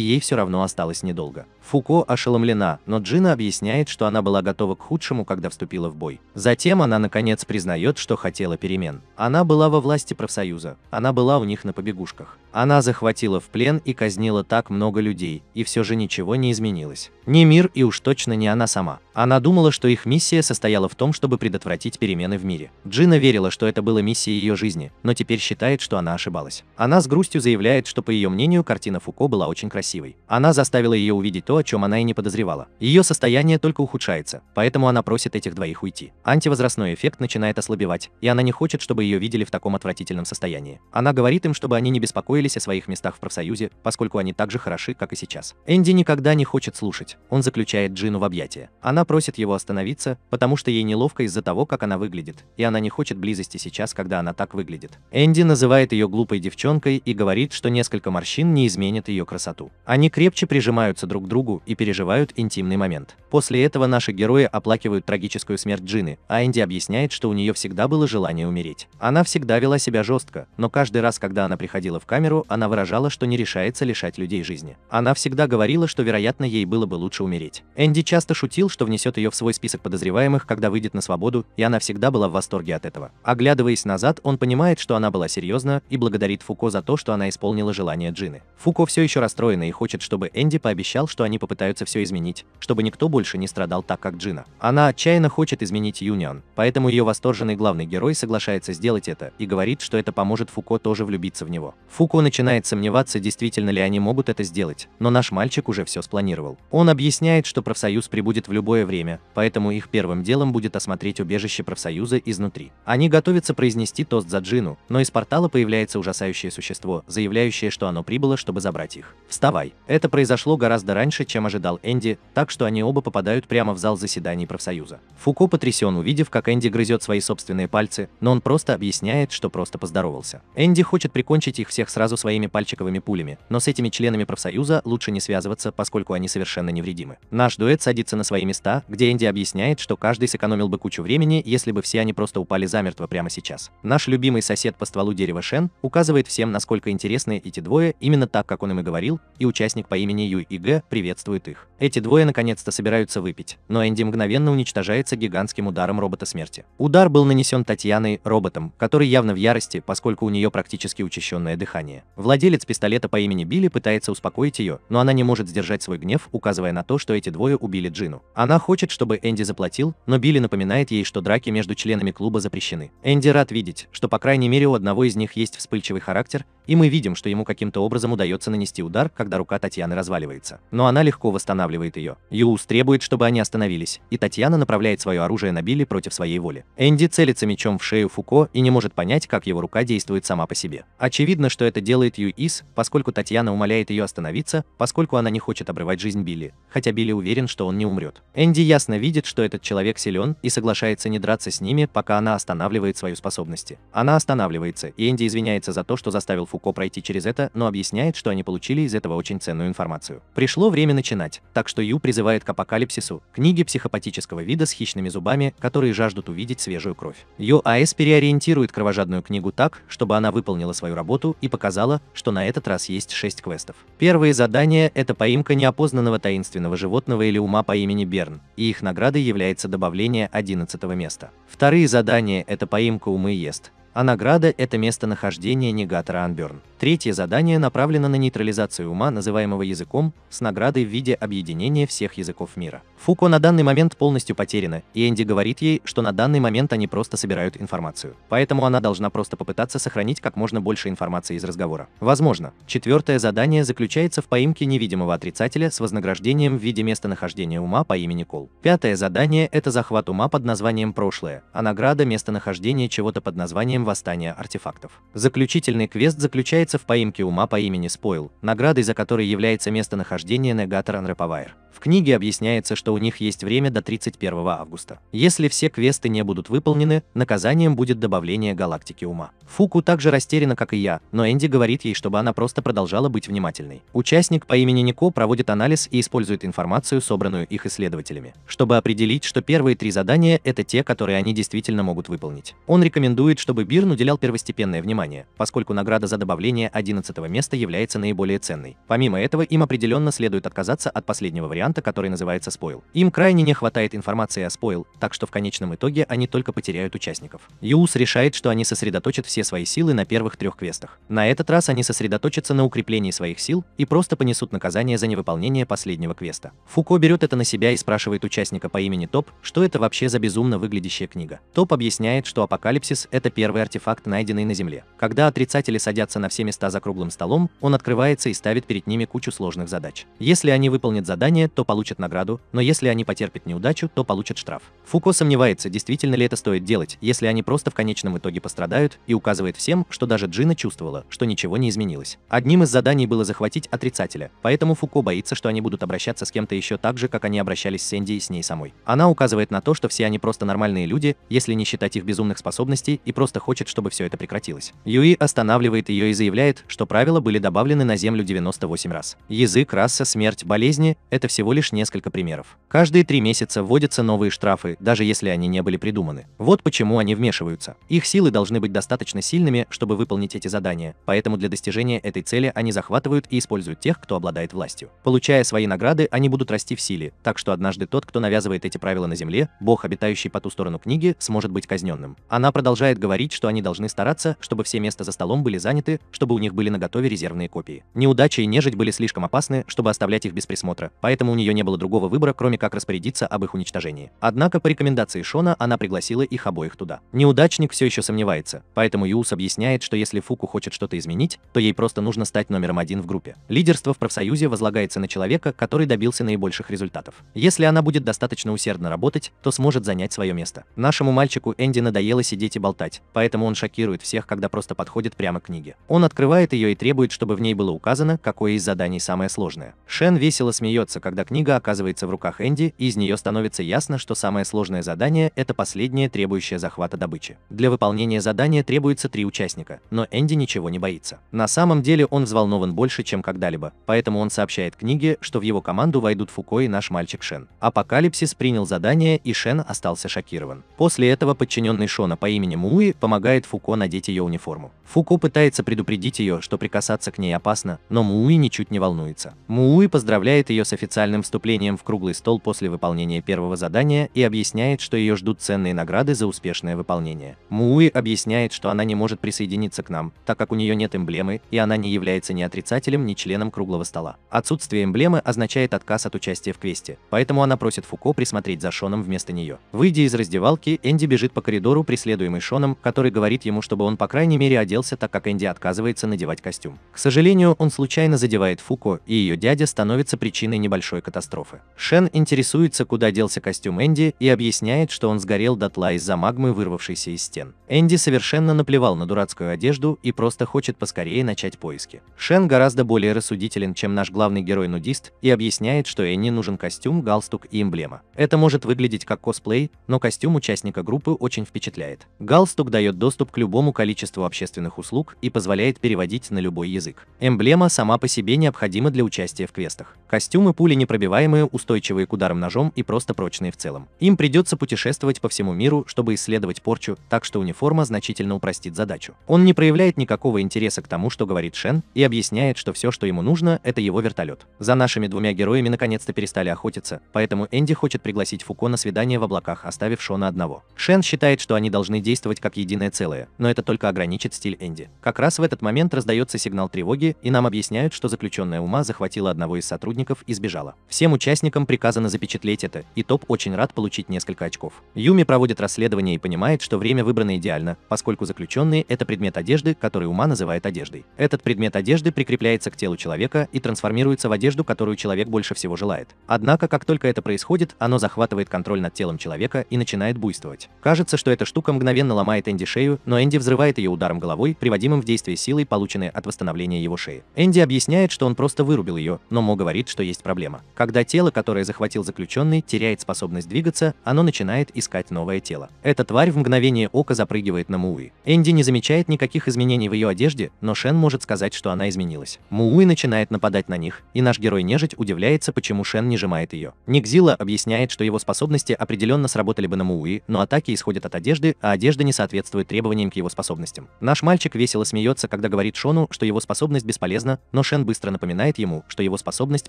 ей все равно осталось недолго. Фуко ошеломлена, но Джина объясняет, что она была готова к худшему, когда вступила в бой. Затем она наконец признает, что хотела перемен. Она была во власти профсоюза, она была у них на побегушках. Она захватила в плен и казнила так много людей, и все же ничего не изменилось. Не мир и уж точно не она сама. Она думала, что их миссия состояла в том, чтобы предотвратить перемены в мире. Джина верила, что это была миссия ее жизни, но теперь считает, что она ошибалась. Она с грустью заявляет, что по ее мнению картина Фуко была очень красивой. Она заставила ее увидеть то, о чем она и не подозревала. Ее состояние только ухудшается, поэтому она просит этих двоих уйти. Антивозрастной эффект начинает ослабевать, и она не хочет, чтобы ее видели в таком отвратительном состоянии. Она говорит им, чтобы они не беспокоились о своих местах в профсоюзе, поскольку они так же хороши, как и сейчас. Энди никогда не хочет слушать. Он заключает Джину в объятия. Она просит его остановиться, потому что ей неловко из-за того, как она выглядит, и она не хочет близости сейчас, когда она так выглядит. Энди называет ее глупой девчонкой и говорит, что несколько морщин не изменит ее красоту. Они крепче прижимаются друг к другу другу и переживают интимный момент. После этого наши герои оплакивают трагическую смерть Джины, а Энди объясняет, что у нее всегда было желание умереть. Она всегда вела себя жестко, но каждый раз, когда она приходила в камеру, она выражала, что не решается лишать людей жизни. Она всегда говорила, что, вероятно, ей было бы лучше умереть. Энди часто шутил, что внесет ее в свой список подозреваемых, когда выйдет на свободу, и она всегда была в восторге от этого. Оглядываясь назад, он понимает, что она была серьезна и благодарит Фуко за то, что она исполнила желание Джины. Фуко все еще расстроена и хочет, чтобы Энди пообещал, что они они попытаются все изменить, чтобы никто больше не страдал так, как Джина. Она отчаянно хочет изменить Юнион, поэтому ее восторженный главный герой соглашается сделать это и говорит, что это поможет Фуко тоже влюбиться в него. Фуко начинает сомневаться, действительно ли они могут это сделать, но наш мальчик уже все спланировал. Он объясняет, что профсоюз прибудет в любое время, поэтому их первым делом будет осмотреть убежище профсоюза изнутри. Они готовятся произнести тост за Джину, но из портала появляется ужасающее существо, заявляющее, что оно прибыло, чтобы забрать их. Вставай. Это произошло гораздо раньше, меньше, чем ожидал Энди, так что они оба попадают прямо в зал заседаний профсоюза. Фуко потрясен, увидев, как Энди грызет свои собственные пальцы, но он просто объясняет, что просто поздоровался. Энди хочет прикончить их всех сразу своими пальчиковыми пулями, но с этими членами профсоюза лучше не связываться, поскольку они совершенно невредимы. Наш дуэт садится на свои места, где Энди объясняет, что каждый сэкономил бы кучу времени, если бы все они просто упали замертво прямо сейчас. Наш любимый сосед по стволу дерева Шен указывает всем, насколько интересны эти двое, именно так, как он им и говорил, и участник по имени Юй И Г привет приветствует их. Эти двое наконец-то собираются выпить, но Энди мгновенно уничтожается гигантским ударом робота смерти. Удар был нанесен Татьяной роботом, который явно в ярости, поскольку у нее практически учащенное дыхание. Владелец пистолета по имени Билли пытается успокоить ее, но она не может сдержать свой гнев, указывая на то, что эти двое убили Джину. Она хочет, чтобы Энди заплатил, но Билли напоминает ей, что драки между членами клуба запрещены. Энди рад видеть, что по крайней мере у одного из них есть вспыльчивый характер, и мы видим, что ему каким-то образом удается нанести удар, когда рука Татьяны разваливается. Но она она легко восстанавливает ее. Юус требует, чтобы они остановились, и Татьяна направляет свое оружие на Билли против своей воли. Энди целится мечом в шею Фуко и не может понять, как его рука действует сама по себе. Очевидно, что это делает Юис, поскольку Татьяна умоляет ее остановиться, поскольку она не хочет обрывать жизнь Билли, хотя Билли уверен, что он не умрет. Энди ясно видит, что этот человек силен и соглашается не драться с ними, пока она останавливает свою способности. Она останавливается, и Энди извиняется за то, что заставил Фуко пройти через это, но объясняет, что они получили из этого очень ценную информацию. Пришло время время начинать, так что Ю призывает к апокалипсису, книги психопатического вида с хищными зубами, которые жаждут увидеть свежую кровь. Ю АЭС переориентирует кровожадную книгу так, чтобы она выполнила свою работу и показала, что на этот раз есть шесть квестов. Первые задания – это поимка неопознанного таинственного животного или ума по имени Берн, и их наградой является добавление 11 места. Вторые задания – это поимка умы ест, а награда – это местонахождение негатора Анберн. Третье задание направлено на нейтрализацию ума, называемого языком, с наградой в виде объединения всех языков мира. Фуко на данный момент полностью потеряна, и Энди говорит ей, что на данный момент они просто собирают информацию. Поэтому она должна просто попытаться сохранить как можно больше информации из разговора. Возможно. Четвертое задание заключается в поимке невидимого отрицателя с вознаграждением в виде местонахождения ума по имени Кол. Пятое задание – это захват ума под названием «Прошлое», а награда – местонахождение чего-то под названием восстания артефактов. Заключительный квест заключается в поимке ума по имени Спойл, наградой за который является местонахождение Негатор Unrepair. В книге объясняется, что у них есть время до 31 августа. Если все квесты не будут выполнены, наказанием будет добавление галактики ума. Фуку также растеряна, как и я, но Энди говорит ей, чтобы она просто продолжала быть внимательной. Участник по имени Нико проводит анализ и использует информацию, собранную их исследователями, чтобы определить, что первые три задания – это те, которые они действительно могут выполнить. Он рекомендует, чтобы Бирн уделял первостепенное внимание, поскольку награда за добавление 11 места является наиболее ценной. Помимо этого, им определенно следует отказаться от последнего варианта, который называется спойл. Им крайне не хватает информации о спойл, так что в конечном итоге они только потеряют участников. Юус решает, что они сосредоточат все свои силы на первых трех квестах. На этот раз они сосредоточатся на укреплении своих сил и просто понесут наказание за невыполнение последнего квеста. Фуко берет это на себя и спрашивает участника по имени Топ, что это вообще за безумно выглядящая книга. Топ объясняет, что апокалипсис — это первый первый артефакт, найденный на Земле. Когда отрицатели садятся на все места за круглым столом, он открывается и ставит перед ними кучу сложных задач. Если они выполнят задание, то получат награду, но если они потерпят неудачу, то получат штраф. Фуко сомневается, действительно ли это стоит делать, если они просто в конечном итоге пострадают, и указывает всем, что даже Джина чувствовала, что ничего не изменилось. Одним из заданий было захватить отрицателя, поэтому Фуко боится, что они будут обращаться с кем-то еще так же, как они обращались с Сэнди и с ней самой. Она указывает на то, что все они просто нормальные люди, если не считать их безумных способностей и просто хочет, чтобы все это прекратилось. Юи останавливает ее и заявляет, что правила были добавлены на Землю 98 раз. Язык, раса, смерть, болезни – это всего лишь несколько примеров. Каждые три месяца вводятся новые штрафы, даже если они не были придуманы. Вот почему они вмешиваются. Их силы должны быть достаточно сильными, чтобы выполнить эти задания, поэтому для достижения этой цели они захватывают и используют тех, кто обладает властью. Получая свои награды, они будут расти в силе, так что однажды тот, кто навязывает эти правила на Земле, бог, обитающий по ту сторону книги, сможет быть казненным. Она продолжает говорить, что они должны стараться, чтобы все места за столом были заняты, чтобы у них были наготове резервные копии. Неудачи и нежить были слишком опасны, чтобы оставлять их без присмотра, поэтому у нее не было другого выбора, кроме как распорядиться об их уничтожении. Однако по рекомендации Шона она пригласила их обоих туда. Неудачник все еще сомневается, поэтому Юс объясняет, что если Фуку хочет что-то изменить, то ей просто нужно стать номером один в группе. Лидерство в профсоюзе возлагается на человека, который добился наибольших результатов. Если она будет достаточно усердно работать, то сможет занять свое место. Нашему мальчику Энди надоело сидеть и болтать, поэтому поэтому он шокирует всех, когда просто подходит прямо к книге. Он открывает ее и требует, чтобы в ней было указано, какое из заданий самое сложное. Шен весело смеется, когда книга оказывается в руках Энди, и из нее становится ясно, что самое сложное задание – это последнее, требующее захвата добычи. Для выполнения задания требуется три участника, но Энди ничего не боится. На самом деле он взволнован больше, чем когда-либо, поэтому он сообщает книге, что в его команду войдут Фуко и наш мальчик Шен. Апокалипсис принял задание, и Шен остался шокирован. После этого подчиненный Шона по имени Муи помогает помогает Фуко надеть ее униформу. Фуко пытается предупредить ее, что прикасаться к ней опасно, но Мууи ничуть не волнуется. Мууи поздравляет ее с официальным вступлением в круглый стол после выполнения первого задания и объясняет, что ее ждут ценные награды за успешное выполнение. Мууи объясняет, что она не может присоединиться к нам, так как у нее нет эмблемы, и она не является ни отрицателем, ни членом круглого стола. Отсутствие эмблемы означает отказ от участия в квесте, поэтому она просит Фуко присмотреть за Шоном вместо нее. Выйдя из раздевалки, Энди бежит по коридору, преследуемый Шоном, который который говорит ему, чтобы он по крайней мере оделся, так как Энди отказывается надевать костюм. К сожалению, он случайно задевает Фуко, и ее дядя становится причиной небольшой катастрофы. Шен интересуется, куда делся костюм Энди, и объясняет, что он сгорел дотла из-за магмы, вырвавшейся из стен. Энди совершенно наплевал на дурацкую одежду и просто хочет поскорее начать поиски. Шен гораздо более рассудителен, чем наш главный герой-нудист, и объясняет, что Энни нужен костюм, галстук и эмблема. Это может выглядеть как косплей, но костюм участника группы очень впечатляет. Галстук дает доступ к любому количеству общественных услуг и позволяет переводить на любой язык. Эмблема сама по себе необходима для участия в квестах. Костюмы пули непробиваемые, устойчивые к ударам ножом и просто прочные в целом. Им придется путешествовать по всему миру, чтобы исследовать порчу, так что у них форма значительно упростит задачу. Он не проявляет никакого интереса к тому, что говорит Шен, и объясняет, что все, что ему нужно, это его вертолет. За нашими двумя героями наконец-то перестали охотиться, поэтому Энди хочет пригласить Фуко на свидание в облаках, оставив Шона одного. Шен считает, что они должны действовать как единое целое, но это только ограничит стиль Энди. Как раз в этот момент раздается сигнал тревоги, и нам объясняют, что заключенная ума захватила одного из сотрудников и сбежала. Всем участникам приказано запечатлеть это, и Топ очень рад получить несколько очков. Юми проводит расследование и понимает, что время, выбранное идеально, поскольку заключенные – это предмет одежды, который ума называет одеждой. Этот предмет одежды прикрепляется к телу человека и трансформируется в одежду, которую человек больше всего желает. Однако, как только это происходит, оно захватывает контроль над телом человека и начинает буйствовать. Кажется, что эта штука мгновенно ломает Энди шею, но Энди взрывает ее ударом головой, приводимым в действие силой, полученной от восстановления его шеи. Энди объясняет, что он просто вырубил ее, но Мо говорит, что есть проблема. Когда тело, которое захватил заключенный, теряет способность двигаться, оно начинает искать новое тело. Эта тварь в мгновение ока запрыгивает подпрыгивает на Мууи. Энди не замечает никаких изменений в ее одежде, но Шен может сказать, что она изменилась. Мууи начинает нападать на них, и наш герой-нежить удивляется, почему Шен не сжимает ее. Никзила объясняет, что его способности определенно сработали бы на Мууи, но атаки исходят от одежды, а одежда не соответствует требованиям к его способностям. Наш мальчик весело смеется, когда говорит Шону, что его способность бесполезна, но Шен быстро напоминает ему, что его способность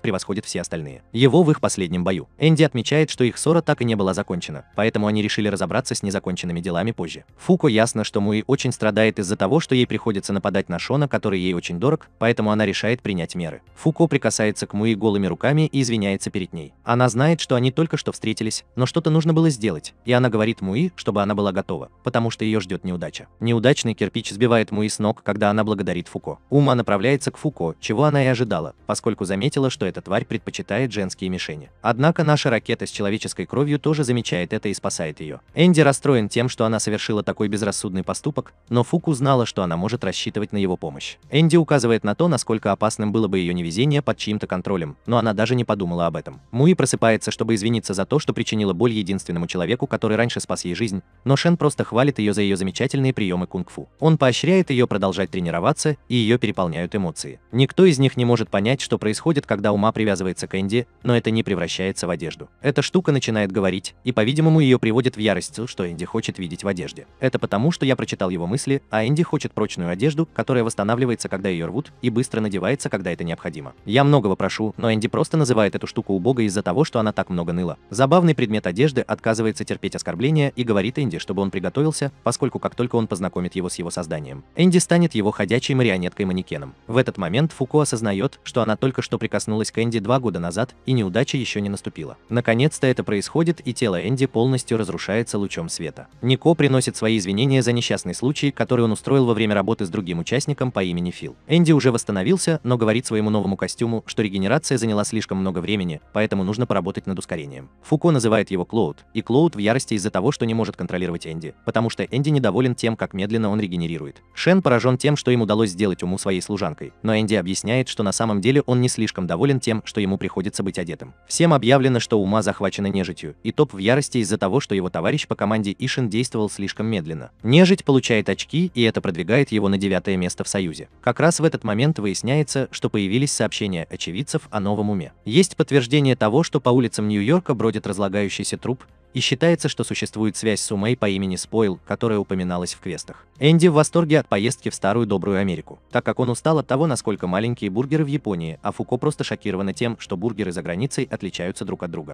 превосходит все остальные. Его в их последнем бою. Энди отмечает, что их ссора так и не была закончена, поэтому они решили разобраться с незаконченными делами позже. Фу Луку ясно, что Муи очень страдает из-за того, что ей приходится нападать на Шона, который ей очень дорог, поэтому она решает принять меры. Фуко прикасается к Муи голыми руками и извиняется перед ней. Она знает, что они только что встретились, но что-то нужно было сделать, и она говорит Муи, чтобы она была готова, потому что ее ждет неудача. Неудачный кирпич сбивает Муи с ног, когда она благодарит Фуко. Ума направляется к Фуко, чего она и ожидала, поскольку заметила, что эта тварь предпочитает женские мишени. Однако наша ракета с человеческой кровью тоже замечает это и спасает ее. Энди расстроен тем, что она совершила такой свой безрассудный поступок, но Фуку знала, что она может рассчитывать на его помощь. Энди указывает на то, насколько опасным было бы ее невезение под чьим-то контролем, но она даже не подумала об этом. Муи просыпается, чтобы извиниться за то, что причинила боль единственному человеку, который раньше спас ей жизнь, но Шен просто хвалит ее за ее замечательные приемы кунг-фу. Он поощряет ее продолжать тренироваться, и ее переполняют эмоции. Никто из них не может понять, что происходит, когда ума привязывается к Энди, но это не превращается в одежду. Эта штука начинает говорить, и, по-видимому, ее приводит в ярость, то, что Энди хочет видеть в одежде. Это это потому, что я прочитал его мысли, а Энди хочет прочную одежду, которая восстанавливается, когда ее рвут, и быстро надевается, когда это необходимо. Я многого прошу, но Энди просто называет эту штуку убогой из-за того, что она так много ныла. Забавный предмет одежды отказывается терпеть оскорбления и говорит Энди, чтобы он приготовился, поскольку как только он познакомит его с его созданием, Энди станет его ходячей марионеткой-манекеном. В этот момент Фуко осознает, что она только что прикоснулась к Энди два года назад, и неудача еще не наступила. Наконец-то это происходит, и тело Энди полностью разрушается лучом света. Нико приносит свои извинения за несчастный случай, который он устроил во время работы с другим участником по имени Фил. Энди уже восстановился, но говорит своему новому костюму, что регенерация заняла слишком много времени, поэтому нужно поработать над ускорением. Фуко называет его Клоуд, и Клоуд в ярости из-за того, что не может контролировать Энди, потому что Энди недоволен тем, как медленно он регенерирует. Шен поражен тем, что им удалось сделать уму своей служанкой, но Энди объясняет, что на самом деле он не слишком доволен тем, что ему приходится быть одетым. Всем объявлено, что ума захвачена нежитью, и топ в ярости из-за того, что его товарищ по команде Ишин действовал слишком медленно немедленно. Нежить получает очки, и это продвигает его на девятое место в Союзе. Как раз в этот момент выясняется, что появились сообщения очевидцев о новом уме. Есть подтверждение того, что по улицам Нью-Йорка бродит разлагающийся труп, и считается, что существует связь с Умей по имени Спойл, которая упоминалась в квестах. Энди в восторге от поездки в старую добрую Америку, так как он устал от того, насколько маленькие бургеры в Японии, а Фуко просто шокирована тем, что бургеры за границей отличаются друг от друга.